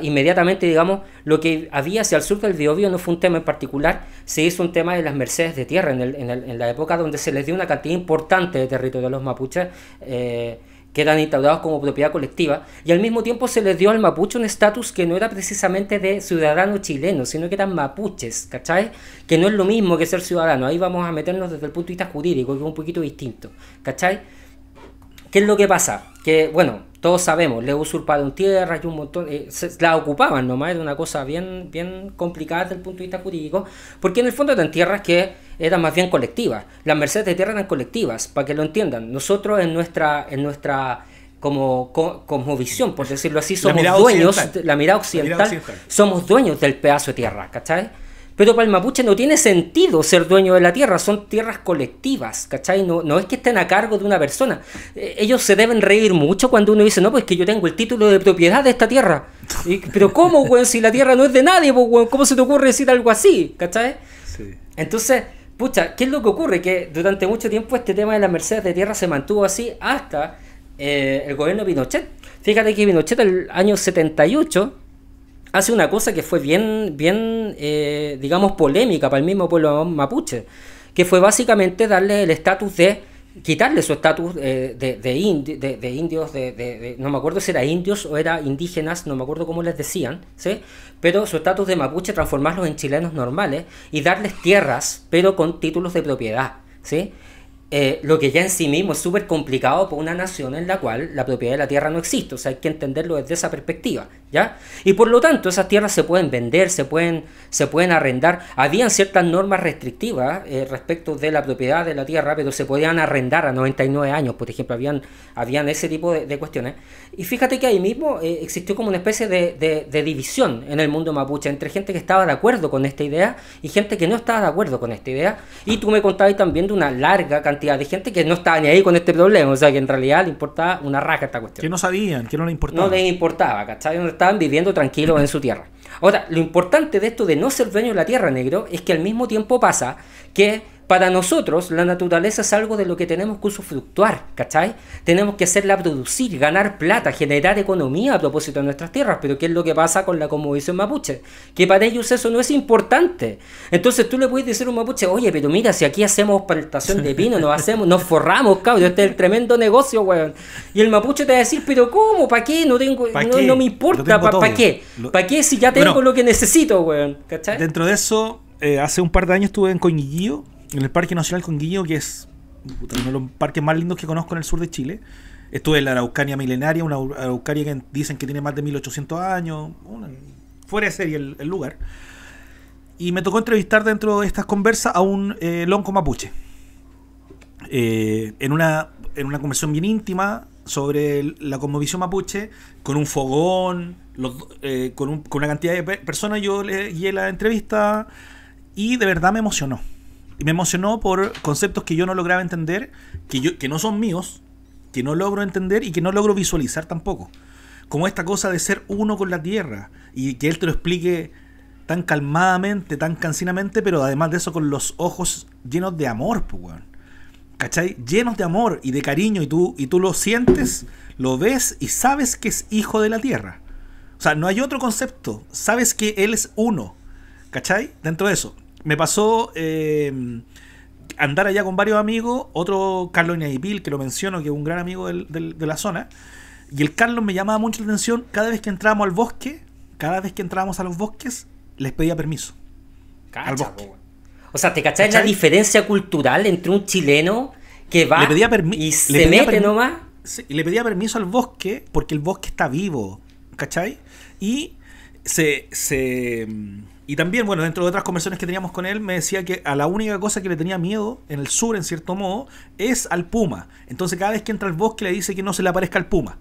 inmediatamente, digamos, lo que había hacia el sur del Biobío no fue un tema en particular, se hizo un tema de las Mercedes de tierra en, el, la época donde se les dio una cantidad importante de territorio a los mapuches. Eh, que eran instaurados como propiedad colectiva, y al mismo tiempo se les dio al mapuche un estatus que no era precisamente de ciudadano chileno, sino que eran mapuches, ¿cachai? Que no es lo mismo que ser ciudadano, ahí vamos a meternos desde el punto de vista jurídico, que es un poquito distinto, ¿cachai? ¿Qué es lo que pasa? Que, bueno, todos sabemos, le usurparon tierras y un montón, eh, la ocupaban nomás, era una cosa bien, bien complicada desde el punto de vista jurídico, porque en el fondo eran tierras que eran más bien colectivas, las mercedes de tierra eran colectivas, para que lo entiendan, nosotros en nuestra, en nuestra como, como, visión, por decirlo así, somos dueños, la mirada, la mirada occidental, somos dueños del pedazo de tierra, ¿cachai? Pero para el mapuche no tiene sentido ser dueño de la tierra, son tierras colectivas, ¿cachai? No, no es que estén a cargo de una persona. Eh, ellos se deben reír mucho cuando uno dice, no, pues que yo tengo el título de propiedad de esta tierra. Pero ¿cómo, weón? Si la tierra no es de nadie, pues, ¿cómo se te ocurre decir algo así? ¿Cachai? Sí. Entonces, pucha, ¿qué es lo que ocurre? Que durante mucho tiempo este tema de las mercedes de tierra se mantuvo así hasta eh, el gobierno de Pinochet. Fíjate que Pinochet el año 78 hace una cosa que fue bien, bien eh, digamos, polémica para el mismo pueblo mapuche, que fue básicamente darle el estatus de quitarle su estatus eh, de, de, indios, no me acuerdo si era indios o era indígenas, no me acuerdo cómo les decían, ¿sí? pero su estatus de mapuche transformarlos en chilenos normales y darles tierras, pero con títulos de propiedad. ¿sí? Eh, lo que ya en sí mismo es súper complicado por una nación en la cual la propiedad de la tierra no existe, o sea, hay que entenderlo desde esa perspectiva. Y por lo tanto, esas tierras se pueden vender, se pueden, se pueden arrendar. Habían ciertas normas restrictivas eh, respecto de la propiedad de la tierra, pero se podían arrendar a 99 años, por ejemplo, habían, habían ese tipo de, cuestiones. Y fíjate que ahí mismo eh, existió como una especie de, de, división en el mundo mapuche entre gente que estaba de acuerdo con esta idea y gente que no estaba de acuerdo con esta idea. Y tú me contabas también de una larga cantidad de gente que no estaba ni ahí con este problema, o sea, que en realidad le importaba una raca esta cuestión. Que no sabían, que no le importaba. No les importaba, ¿cachai? estaban viviendo tranquilos en su tierra. Ahora, lo importante de esto de no ser dueño de la tierra, negro, es que al mismo tiempo pasa que para nosotros, la naturaleza es algo de lo que tenemos que usufructuar, ¿cachai? Tenemos que hacerla producir, ganar plata, generar economía a propósito de nuestras tierras, pero ¿qué es lo que pasa con la cosmovisión mapuche? Que para ellos eso no es importante. Entonces tú le puedes decir a un mapuche, oye, pero mira, si aquí hacemos plantación de pino, nos hacemos, nos forramos, cabrón, este es el tremendo negocio, weón. Y el mapuche te va a decir, pero ¿cómo? ¿Para qué? No tengo, no, me importa, ¿para qué? ¿Para qué si ya tengo lo que necesito, weón? ¿Cachai? Dentro de eso, eh, hace un par de años estuve en Coñillío en el Parque Nacional Conguillo, que es uno de los parques más lindos que conozco en el sur de Chile. Estuve en la Araucania milenaria, una Araucaria que dicen que tiene más de 1800 años, fuera de serie el, lugar. Y me tocó entrevistar dentro de estas conversas a un eh, lonco mapuche. Eh, en, una, en una conversación bien íntima sobre la cosmovisión mapuche, con un fogón, eh, con, con, una cantidad de personas, yo le guié la entrevista y de verdad me emocionó y me emocionó por conceptos que yo no lograba entender, que, yo, que no son míos, que no logro entender y que no logro visualizar tampoco. Como esta cosa de ser uno con la tierra y que él te lo explique tan calmadamente, tan cansinamente, pero además de eso con los ojos llenos de amor, pues, ¿Cachai? Llenos de amor y de cariño y tú, y tú lo sientes, lo ves y sabes que es hijo de la tierra. O sea, no hay otro concepto. Sabes que él es uno. ¿Cachai? Dentro de eso me pasó eh, andar allá con varios amigos, otro Carlos Bill que lo menciono, que es un gran amigo de la zona. Y el Carlos me llamaba mucho la atención, cada vez que entrábamos al bosque, cada vez que entrábamos a los bosques, les pedía permiso. Cacha, O sea, ¿te cachás la diferencia cultural entre un chileno que va le y se le pedía mete nomás? le pedía permiso al bosque porque el bosque está vivo, ¿cachai? Y se y también, bueno, dentro de otras conversaciones que teníamos con él, me decía que a la única cosa que le tenía miedo en el sur, en cierto modo, es al puma. Entonces cada vez que entra al bosque le dice que no se le aparezca al puma.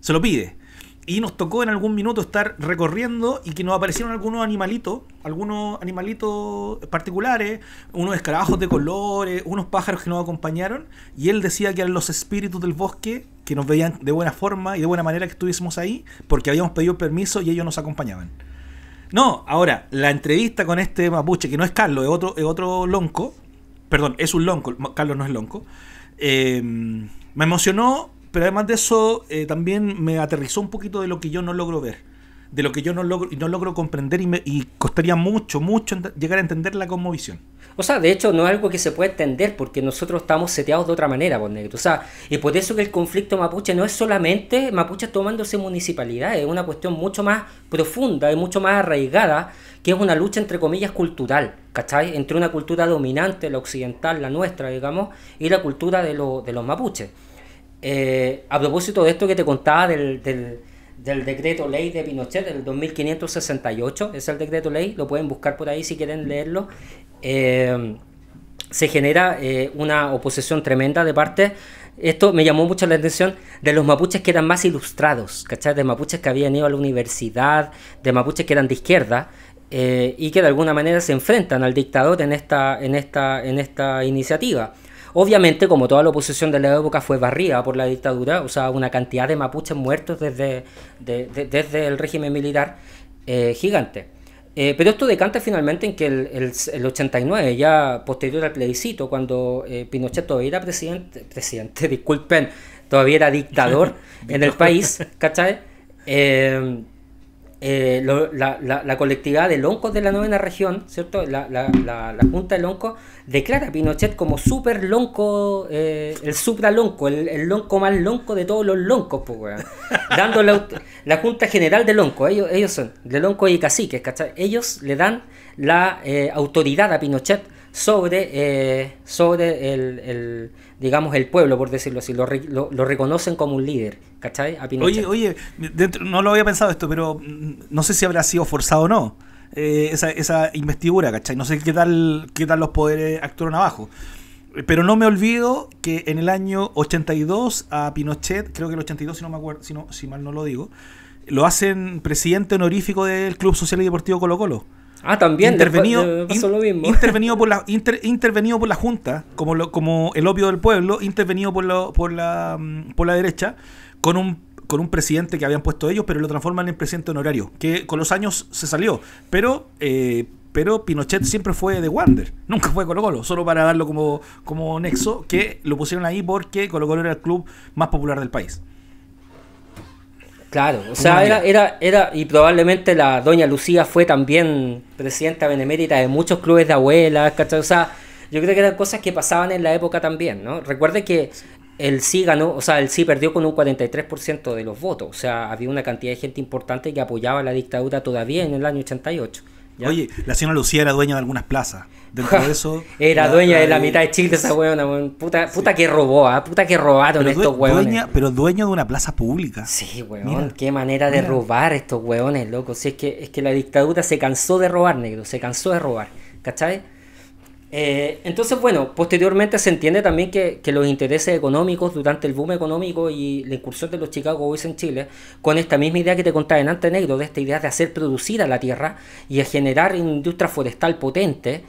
Se lo pide. Y nos tocó en algún minuto estar recorriendo y que nos aparecieron algunos animalitos, algunos animalitos particulares, unos escarabajos de colores, unos pájaros que nos acompañaron. Y él decía que eran los espíritus del bosque que nos veían de buena forma y de buena manera que estuviésemos ahí porque habíamos pedido permiso y ellos nos acompañaban. No, ahora, la entrevista con este mapuche, que no es Carlos, es otro, es otro lonco, perdón, es un lonco, Carlos no es lonco, em, me emocionó, pero además de eso, eh, también me aterrizó un poquito de lo que yo no logro ver de lo que yo no logro, no logro comprender y, me, y costaría mucho, mucho llegar a entender la visión O sea, de hecho no es algo que se pueda entender porque nosotros estamos seteados de otra manera, por pues, negro. O sea, y por eso que el conflicto mapuche no es solamente mapuche tomándose municipalidad es una cuestión mucho más profunda y mucho más arraigada, que es una lucha entre comillas cultural, ¿cachai? Entre una cultura dominante, la occidental, la nuestra, digamos, y la cultura de, de los mapuches. Eh, a propósito de esto que te contaba del del decreto ley de Pinochet, del 2568, es el decreto ley, lo pueden buscar por ahí si quieren leerlo, eh, se genera eh, una oposición tremenda de parte, esto me llamó mucho la atención, de los mapuches que eran más ilustrados, De mapuches que habían ido a la universidad, de mapuches que eran de izquierda. Eh, y que de alguna manera se enfrentan al dictador en esta, en esta, en esta iniciativa. Obviamente, como toda la oposición de la época fue barrida por la dictadura, o sea, una cantidad de mapuches muertos desde, desde el régimen militar eh, gigante. Eh, pero esto decanta finalmente en que el, el, 89, ya posterior al plebiscito, cuando eh, Pinochet todavía era presidente, presidente, disculpen, todavía era dictador en el país, ¿cachai? Eh, la, la, colectividad de loncos de la novena región, ¿cierto? La, la Junta de Loncos declara a Pinochet como super eh, lonco, el supralonco, lonco, el lonco más lonco de todos los loncos, Dando la, Junta General de Loncos, ellos, ellos son de loncos y caciques, Ellos le dan la eh, autoridad a Pinochet sobre, sobre el digamos, el pueblo, por decirlo así, lo, lo, reconocen como un líder, ¿cachai? A oye, oye, dentro, no lo había pensado esto, pero mm, no sé si habrá sido forzado o no. Eh, esa, esa, investidura, ¿cachai? No sé qué tal, qué tal los poderes actuaron abajo. Eh, pero no me olvido que en el año 82 a Pinochet, creo que el 82 si no me acuerdo, si, no, si mal no lo digo, lo hacen presidente honorífico del Club Social y Deportivo Colo Colo. Ah, también. Intervenido, lo mismo. intervenido, por, la, intervenido por la Junta, como, como el opio del pueblo, intervenido por, por, la, mm, por la derecha, con un, con un presidente que habían puesto ellos, pero lo transforman en presidente honorario, que con los años se salió. Pero eh, pero Pinochet siempre fue de Wander, nunca fue Colo Colo, solo para darlo como, como nexo, que lo pusieron ahí porque Colo Colo era el club más popular del país. Claro, o sea, era, era, era, y probablemente la doña Lucía fue también presidenta benemérita de muchos clubes de abuelas, ¿cachai? O sea, yo creo que eran cosas que pasaban en la época también, ¿no? Recuerde que el sí ganó, o sea, el sí perdió con un 43% de los votos. O sea, había una cantidad de gente importante que apoyaba la dictadura todavía en el año 88. Oye, la señora Lucía era dueña de algunas plazas. Dentro de eso. Era dueña de la mitad de Chile esa weona, Puta, puta que robó, ah, puta que robaron estos weones. pero dueño de una plaza pública. Sí, weón. qué manera de robar estos weones, loco. Si es que, es que la dictadura se cansó de robar, negro. Se cansó de robar. ¿Cachai? Eh, entonces, bueno, posteriormente se entiende también que, los intereses económicos durante el boom económico y la incursión de los Chicago Boys en Chile, con esta misma idea que te contaba en antes, negro, de esta idea de hacer producir la tierra y de generar industria forestal potente,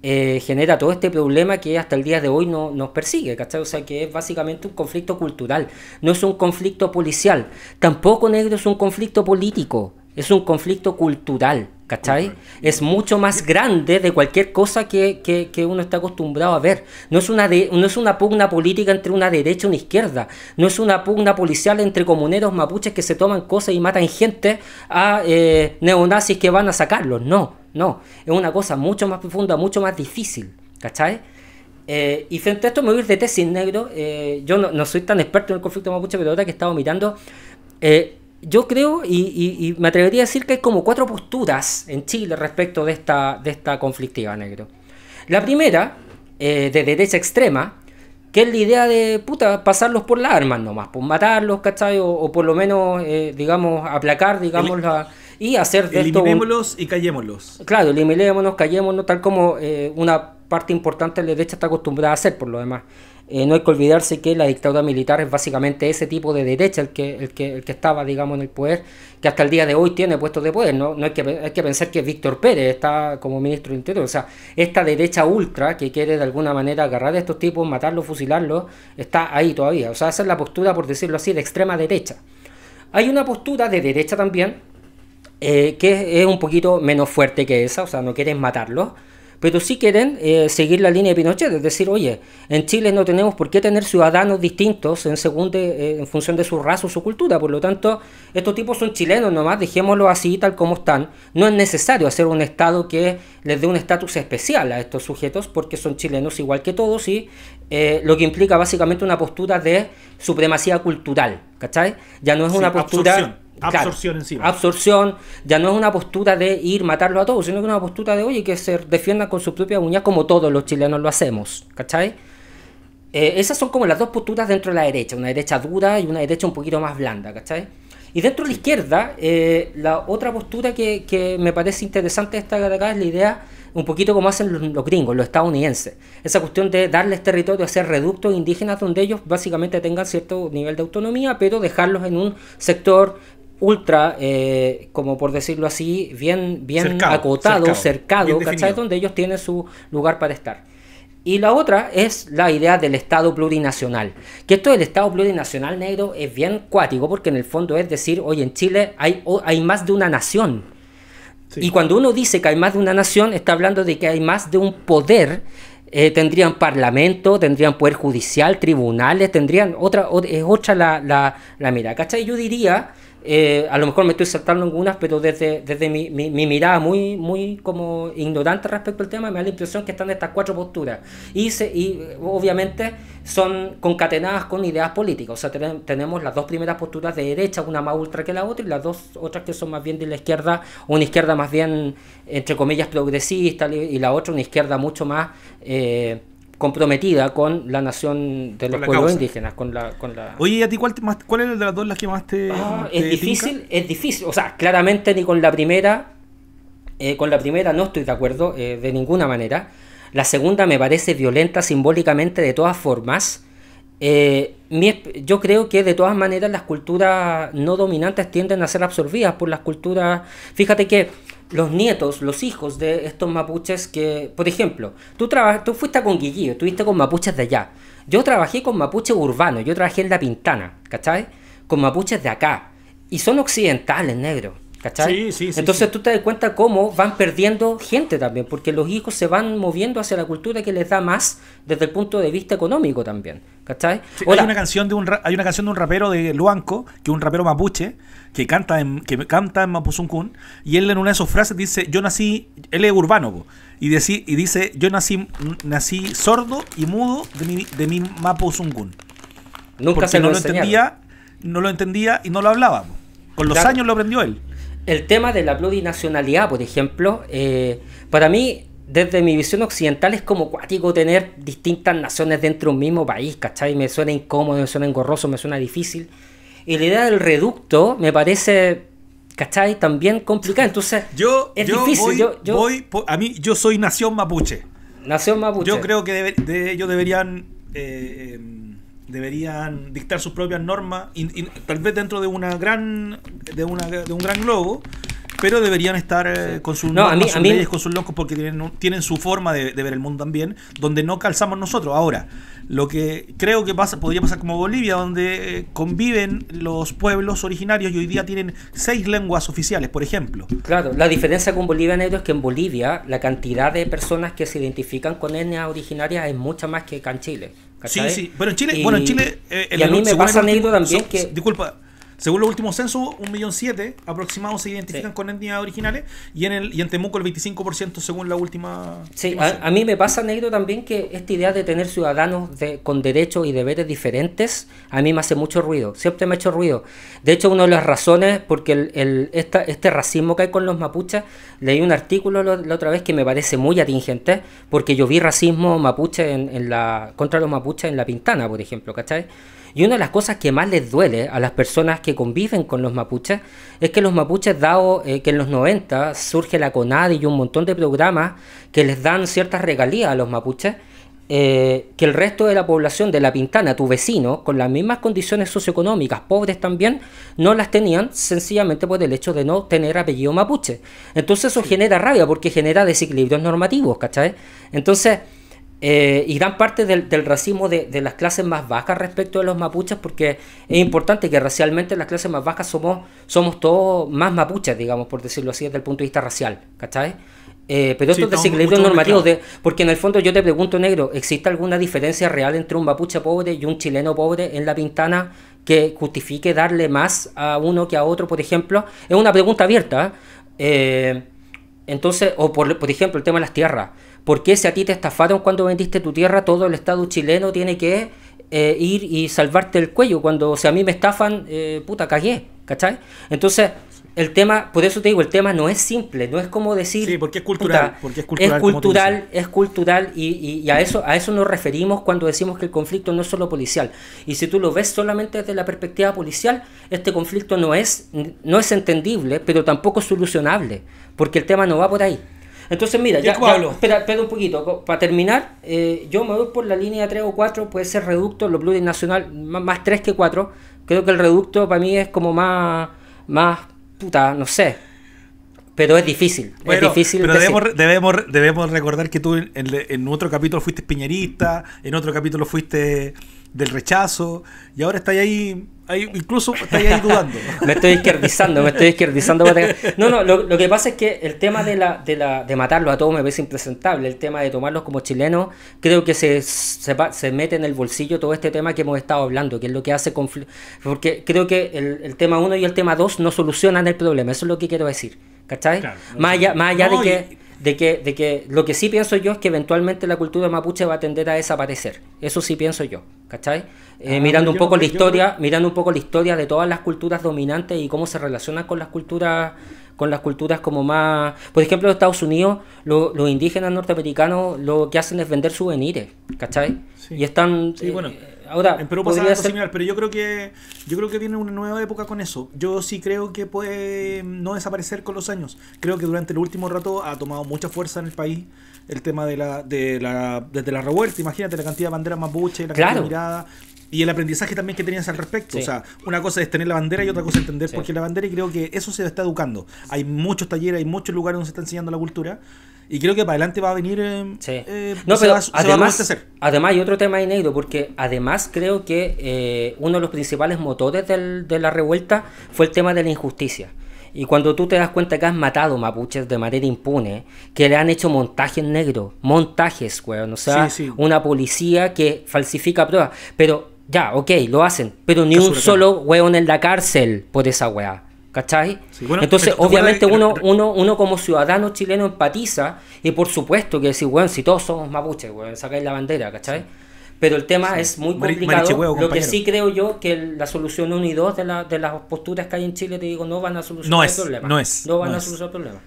eh, genera todo este problema que hasta el día de hoy no, nos persigue, ¿cachai? O sea, que es básicamente un conflicto cultural, no es un conflicto policial, tampoco negro es un conflicto político, es un conflicto cultural, ¿cachai? Es mucho más grande de cualquier cosa que, uno está acostumbrado a ver. No es, una no es una pugna política entre una derecha y una izquierda, no es una pugna policial entre comuneros mapuches que se toman cosas y matan gente a eh, neonazis que van a sacarlos, no. No, es una cosa mucho más profunda, mucho más difícil, ¿cachai? Eh, y frente a esto me voy a ir de tesis negro. Eh, yo no, soy tan experto en el conflicto mapuche, pero ahora que he estado mirando, eh, yo creo y, me atrevería a decir que hay como cuatro posturas en Chile respecto de esta, de esta conflictiva negro. La primera, de derecha extrema, que es la idea de puta, pasarlos por las armas nomás, por pues matarlos, ¿cachai? o por lo menos, digamos, aplacar, digamos, la y hacer de Eliminémoslos esto y callémoslos. Claro, eliminémonos, callémonos, tal como eh, una parte importante de la derecha está acostumbrada a hacer, por lo demás. Eh, no hay que olvidarse que la dictadura militar es básicamente ese tipo de derecha el que, el el que estaba, digamos, en el poder, que hasta el día de hoy tiene puestos de poder. No, no hay, que, hay que pensar que Víctor Pérez está como ministro del Interior. O sea, esta derecha ultra que quiere de alguna manera agarrar a estos tipos, matarlos, fusilarlos, está ahí todavía. O sea, esa es la postura, por decirlo así, de extrema derecha. Hay una postura de derecha también, eh, que es un poquito menos fuerte que esa, o sea, no quieren matarlos, pero sí quieren eh, seguir la línea de Pinochet, es decir, oye, en Chile no tenemos por qué tener ciudadanos distintos en, eh, en función de su raza o su cultura, por lo tanto, estos tipos son chilenos nomás, dejémoslo así tal como están, no es necesario hacer un Estado que les dé un estatus especial a estos sujetos porque son chilenos igual que todos y lo que implica básicamente una postura de supremacía cultural, ¿cachai? Ya no es una postura... Absorción encima. Absorción, ya no es una postura de ir matarlo a todos, sino que es una postura de, oye, que se defiendan con su propia uña como todos los chilenos lo hacemos, ¿cachai? Eh, esas son como las dos posturas dentro de la derecha, una derecha dura y una derecha un poquito más blanda, ¿cachai? Y dentro de la izquierda, eh, la otra postura que, me parece interesante de acá es la idea, un poquito como hacen los, gringos, los estadounidenses, esa cuestión de darles territorio, hacer reductos indígenas donde ellos básicamente tengan cierto nivel de autonomía, pero dejarlos en un sector ultra, eh, como por decirlo así, bien, bien acotado, cercado, ¿cachai? Donde ellos tienen su lugar para estar. Y la otra es la idea del Estado plurinacional. Que esto del Estado plurinacional negro es bien cuático, porque en el fondo es decir, hoy en Chile hay, hay más de una nación. Y cuando uno dice que hay más de una nación, está hablando de que hay más de un poder eh, tendrían parlamento, tendrían poder judicial, tribunales, tendrían otra, es otra la, la, la ¿cachai? Yo diría eh, a lo mejor me estoy saltando algunas, pero desde, desde mi, mirada muy, muy como ignorante respecto al tema, me da la impresión que están estas cuatro posturas. Y, se, y obviamente son concatenadas con ideas políticas. O sea, tenemos las dos primeras posturas de derecha, una más ultra que la otra, y las dos otras que son más bien de la izquierda, una izquierda más bien, entre comillas, progresista, y la otra una izquierda mucho más... Eh, comprometida con la nación de los pueblos indígenas, con la, con la... Oye, ¿y a ti cuál, te, más, cuál es de las dos las que más te... Ah, es difícil, es difícil, o sea, claramente ni con la primera, eh, con la primera no estoy de acuerdo, eh, de ninguna manera. La segunda me parece violenta simbólicamente de todas formas. Eh, yo creo que de todas maneras las culturas no dominantes tienden a ser absorbidas por las culturas... Fíjate que los nietos, los hijos de estos mapuches que, por ejemplo, tú, tú fuiste con Guillío, tuviste con mapuches de allá. Yo trabajé con mapuches urbanos, yo trabajé en La Pintana, ¿cachai? Con mapuches de acá. Y son occidentales, negros. ¿Cachai? Entonces tú te das cuenta cómo van perdiendo gente también, porque los hijos se van moviendo hacia la cultura que les da más desde el punto de vista económico también. ¿Cachai? hay, una canción de un hay una canción de un rapero de Luanco, que es un rapero mapuche, que canta en, que canta en y él en una de sus frases dice, yo nací, él es urbano, y, dice, yo nací, nací sordo y mudo de mi, de mi Mapuzuncún. Nunca se lo no lo entendía, no lo entendía y no lo hablaba. Con los años lo aprendió él el tema de la plurinacionalidad, por ejemplo, eh, para mí, desde mi visión occidental, es como cuático tener distintas naciones dentro de un mismo país, ¿cachai? Me suena incómodo, me suena engorroso, me suena difícil. Y la idea del reducto me parece ¿cachai? También complicada. Entonces, yo, es difícil. a mí, yo soy nación mapuche. Nación mapuche. Yo creo que de, ellos deberían eh, em, deberían dictar sus propias normas, tal vez dentro de una gran de, una, de un gran globo, pero deberían estar eh, con sus, leyes, con sus locos, porque tienen, tienen su forma de, ver el mundo también, donde no calzamos nosotros. Ahora, lo que creo que pasa, podría pasar como Bolivia, donde eh, conviven los pueblos originarios y hoy día tienen seis lenguas oficiales, por ejemplo. Claro, la diferencia con Bolivia Negro es que en Bolivia la cantidad de personas que se identifican con etnia originaria es mucha más que en Chile. Sí, sí. Bueno, en Chile, y, bueno, en Chile. Eh, y a mí me pasa, anécdota también que. Disculpa, según los últimos censos, un millón siete aproximados se identifican con etnias originales y en, el, y en Temuco el 25% según la última... Sí, a, mí me pasa, Negro, también que esta idea de tener ciudadanos con derechos y deberes diferentes, a mí me hace mucho ruido, siempre me ha hecho ruido. De hecho, una de las razones, porque el, esta, este racismo que hay con los mapuches, leí un artículo la otra vez que me parece muy atingente, porque yo vi racismo mapuche en, la, contra los mapuches en La Pintana, por ejemplo, ¿cachai? Y una de las cosas que más les duele a las personas que conviven con los mapuches es que los mapuches, dado eh, que en los 90 surge la CONAD y un montón de programas que les dan ciertas regalías a los mapuches, eh, que el resto de la población de La Pintana, tu vecino, con las mismas condiciones socioeconómicas, pobres también, no las tenían sencillamente por el hecho de no tener apellido mapuche. Entonces eso genera rabia porque genera desequilibrios normativos, ¿cachai? Entonces eh, y gran parte del, racismo de, las clases más bajas respecto de los mapuches, porque es importante que racialmente las clases más bajas somos, somos todos más mapuches, digamos, por decirlo así, desde el punto de vista racial, ¿cachai? Eh, pero esto es desequilibrios normativo de, porque en el fondo yo te pregunto, negro, ¿existe alguna diferencia real entre un mapuche pobre y un chileno pobre en la pintana que justifique darle más a uno que a otro, por ejemplo? Es una pregunta abierta. ¿eh? entonces, o por, por ejemplo, el tema de las tierras porque si a ti te estafaron cuando vendiste tu tierra, todo el Estado chileno tiene que eh, ir y salvarte el cuello? Cuando si a mí me estafan, eh, puta, cagué, ¿cachai? Entonces, el tema, por eso te digo, el tema no es simple, no es como decir... Sí, porque es cultural. es cultural, es cultural, y, a, eso, a eso nos referimos cuando decimos que el conflicto no es solo policial. Y si tú lo ves solamente desde la perspectiva policial, este conflicto no es, no es entendible, pero tampoco solucionable, porque el tema no va por ahí. Entonces, mira, ya, espera, un poquito. Para terminar, eh, yo me voy por la línea 3 o 4, puede ser reducto, lo plurinacional nacional, más, 3 que 4. Creo que el reducto para mí es como más, más puta, no sé. Pero es difícil, es difícil. Pero debemos, debemos, debemos, recordar que tú en, en otro capítulo fuiste piñerista, en otro capítulo fuiste del rechazo, y ahora estás ahí incluso estáis ahí dudando. me estoy izquierdizando, me estoy izquierdizando. No, no, lo, que pasa es que el tema de, la, de, la, de matarlos a todos me parece impresentable. El tema de tomarlos como chilenos, creo que se, se, mete en el bolsillo todo este tema que hemos estado hablando, que es lo que hace conflicto. Porque creo que el, tema 1 y el tema 2 no solucionan el problema, eso es lo que quiero decir. ¿Cachai? más, allá, de que de que, de que lo que sí pienso yo es que eventualmente la cultura mapuche va a tender a desaparecer. Eso sí pienso yo, ¿cachai? Eh, ah, mirando un poco la historia, mirando un poco la historia de todas las culturas dominantes y cómo se relacionan con las culturas con las culturas como más... Por ejemplo, en Estados Unidos, los indígenas norteamericanos lo que hacen es vender souvenirs, ¿cachai? Y están... Eh, Ahora, en Perú pasa algo similar, pero yo creo que yo creo que viene una nueva época con eso. Yo sí creo que puede no desaparecer con los años. Creo que durante el último rato ha tomado mucha fuerza en el país el tema de la de la desde la revuelta, imagínate la cantidad de banderas mapuche, la cantidad de mirada y el aprendizaje también que tenías al respecto. O sea, una cosa es tener la bandera y otra cosa es entender por qué la bandera y creo que eso se está educando. Hay muchos talleres, hay muchos lugares donde se está enseñando la cultura y creo que para adelante va a venir. Eh, eh, no, pero además, además hay otro tema negro, porque además creo que eh, uno de los principales motores de la revuelta fue el tema de la injusticia. Y cuando tú te das cuenta que has matado mapuches de manera impune, que le han hecho montajes negros, montajes, weón, o sea, una policía que falsifica pruebas, pero ya, ok, lo hacen, pero ni un solo weón en la cárcel por esa weá. ¿Cachai? Entonces, obviamente, uno, uno, como ciudadano chileno empatiza y por supuesto que decir, bueno, si todos somos mapuches, bueno, sacáis la bandera, ¿cachai? Pero el tema es muy complicado. lo que sí creo yo que la solución 1 y dos de, de, las posturas que hay en Chile, te digo, no van a solucionar el problema. No es. No van a solucionar el problema.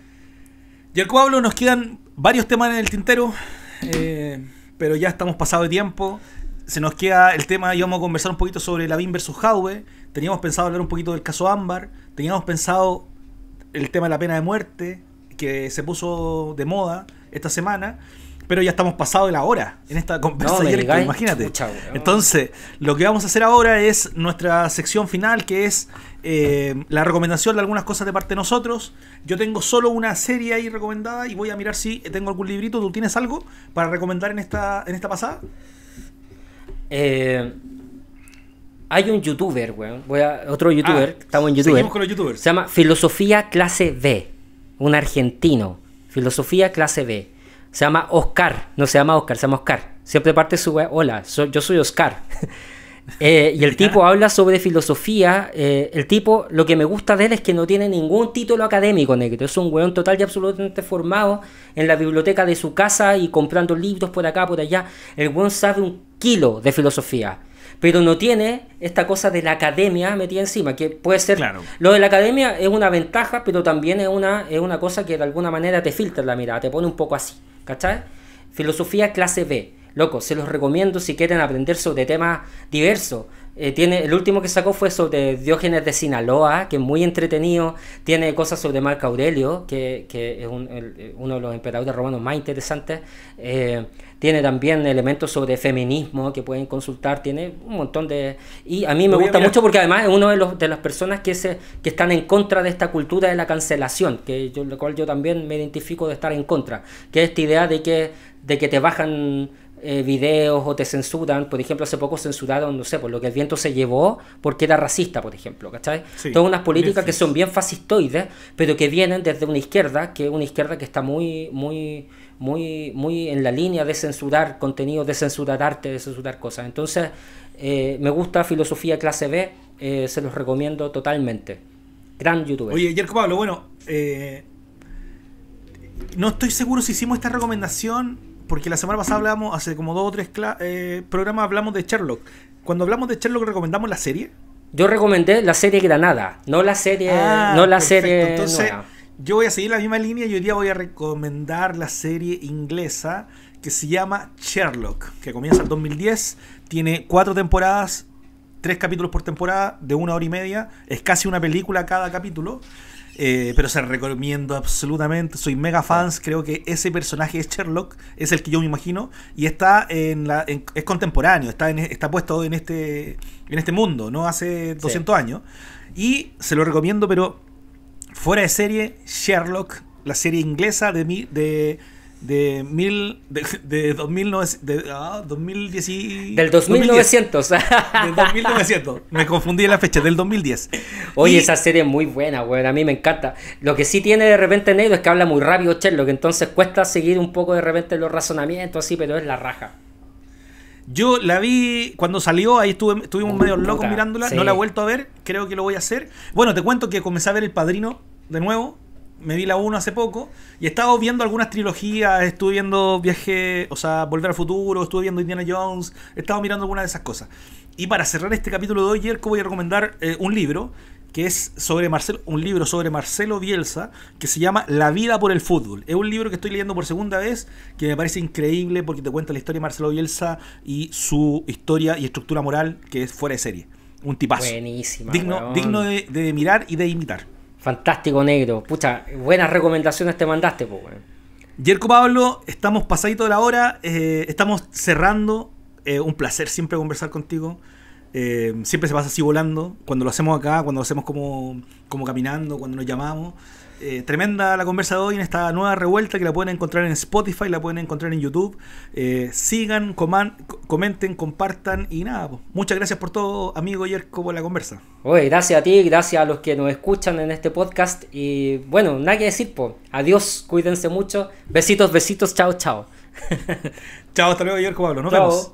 Y Pablo, nos quedan varios temas en el tintero, eh, pero ya estamos pasado de tiempo se nos queda el tema, íbamos a conversar un poquito sobre la BIM versus howe teníamos pensado hablar un poquito del caso Ámbar, teníamos pensado el tema de la pena de muerte, que se puso de moda esta semana, pero ya estamos pasado de la hora en esta conversación, imagínate. Entonces, lo que vamos a hacer ahora es nuestra sección final, que es eh, la recomendación de algunas cosas de parte de nosotros. Yo tengo solo una serie ahí recomendada y voy a mirar si tengo algún librito. ¿Tú tienes algo para recomendar en esta, en esta pasada? Eh, hay un youtuber, weón. otro youtuber. Ah, estamos en youtuber. Se llama Filosofía Clase B. Un argentino. Filosofía Clase B. Se llama Oscar. No se llama Oscar, se llama Oscar. Siempre parte su weón. Hola, yo soy Oscar. Eh, y el tipo habla sobre filosofía. Eh, el tipo, lo que me gusta de él es que no tiene ningún título académico, negro. Es un weón total y absolutamente formado en la biblioteca de su casa y comprando libros por acá, por allá. El weón sabe un kilo de filosofía, pero no tiene esta cosa de la academia metida encima, que puede ser... Claro. Lo de la academia es una ventaja, pero también es una, es una cosa que de alguna manera te filtra la mirada, te pone un poco así, ¿cachai? Filosofía clase B. Loco, se los recomiendo si quieren aprender sobre temas diversos. Eh, tiene, el último que sacó fue sobre Diógenes de Sinaloa, que es muy entretenido. Tiene cosas sobre Marco Aurelio, que, que es eh, uno de los emperadores romanos más interesantes. Eh, tiene también elementos sobre feminismo que pueden consultar, tiene un montón de... Y a mí me gusta mucho porque además es una de, los, de las personas que, se, que están en contra de esta cultura de la cancelación, que yo, lo cual yo también me identifico de estar en contra, que es esta idea de que, de que te bajan eh, videos o te censuran. Por ejemplo, hace poco censuraron, no sé, por pues, lo que el viento se llevó porque era racista, por ejemplo, ¿cachai? Sí, Todas unas políticas que son bien fascistoides, pero que vienen desde una izquierda, que es una izquierda que está muy, muy muy, muy en la línea de censurar contenido, de censurar arte, de censurar cosas. Entonces, eh, me gusta Filosofía Clase B, eh, se los recomiendo totalmente. Gran youtuber. Oye, Jerko Pablo, bueno, eh, no estoy seguro si hicimos esta recomendación, porque la semana pasada hablamos, hace como dos o tres programas hablamos de Sherlock. Cuando hablamos de Sherlock, ¿recomendamos la serie? Yo recomendé la serie Granada, no la serie, ah, no la serie Entonces, yo voy a seguir la misma línea y hoy día voy a recomendar la serie inglesa que se llama Sherlock, que comienza en 2010, tiene cuatro temporadas, tres capítulos por temporada, de una hora y media, es casi una película cada capítulo. Eh, pero se recomiendo absolutamente. Soy mega fans. Creo que ese personaje es Sherlock, es el que yo me imagino. Y está en la. es contemporáneo, está, en, está puesto en este, en este mundo, ¿no? Hace 200 años. Y se lo recomiendo, pero fuera de serie, Sherlock, la serie inglesa de, mi, de, de, mil, de, de, 2009, de 2010, ah, Del 2900. Del 2900. Me confundí la fecha, del 2010. Oye, esa serie es muy buena, güey. A mí me encanta. Lo que sí tiene de repente negro es que habla muy rápido Sherlock. Entonces cuesta seguir un poco de repente los razonamientos, así, pero es la raja. Yo la vi cuando salió, ahí estuve, estuvimos uh, medio locos mirándola, no la he vuelto a ver, creo que lo voy a hacer. Bueno, te cuento que comencé a ver El Padrino de nuevo. Me vi la 1 hace poco y he estado viendo algunas trilogías, estuve viendo Viaje, o sea, Volver al Futuro, estuve viendo Indiana Jones, he estado mirando algunas de esas cosas. Y para cerrar este capítulo de hoy, Jerko, voy a recomendar eh, un libro que es sobre Marcelo, un libro sobre Marcelo Bielsa que se llama La vida por el fútbol. Es un libro que estoy leyendo por segunda vez que me parece increíble porque te cuenta la historia de Marcelo Bielsa y su historia y estructura moral que es fuera de serie. Un tipazo. Buenísimo. Digno, digno de mirar y de imitar. Fantástico, negro. Pucha, buenas recomendaciones te mandaste, pues, Yerko Pablo, estamos pasadito de la hora, eh, estamos cerrando. Eh, un placer siempre conversar contigo. Eh, siempre se pasa así volando. Cuando lo hacemos acá, cuando lo hacemos como, como caminando, cuando nos llamamos. Eh, tremenda la conversa de hoy en esta nueva revuelta que la pueden encontrar en Spotify, la pueden encontrar en YouTube. Eh, sigan, comenten, compartan y nada. Pues, muchas gracias por todo, amigo Yerko, por la conversa. Oye, gracias a ti, gracias a los que nos escuchan en este podcast. Y bueno, nada que decir, pues. Adiós, cuídense mucho. Besitos, besitos, chao, chao. chao, hasta luego, Yerko Pablo. Nos vemos.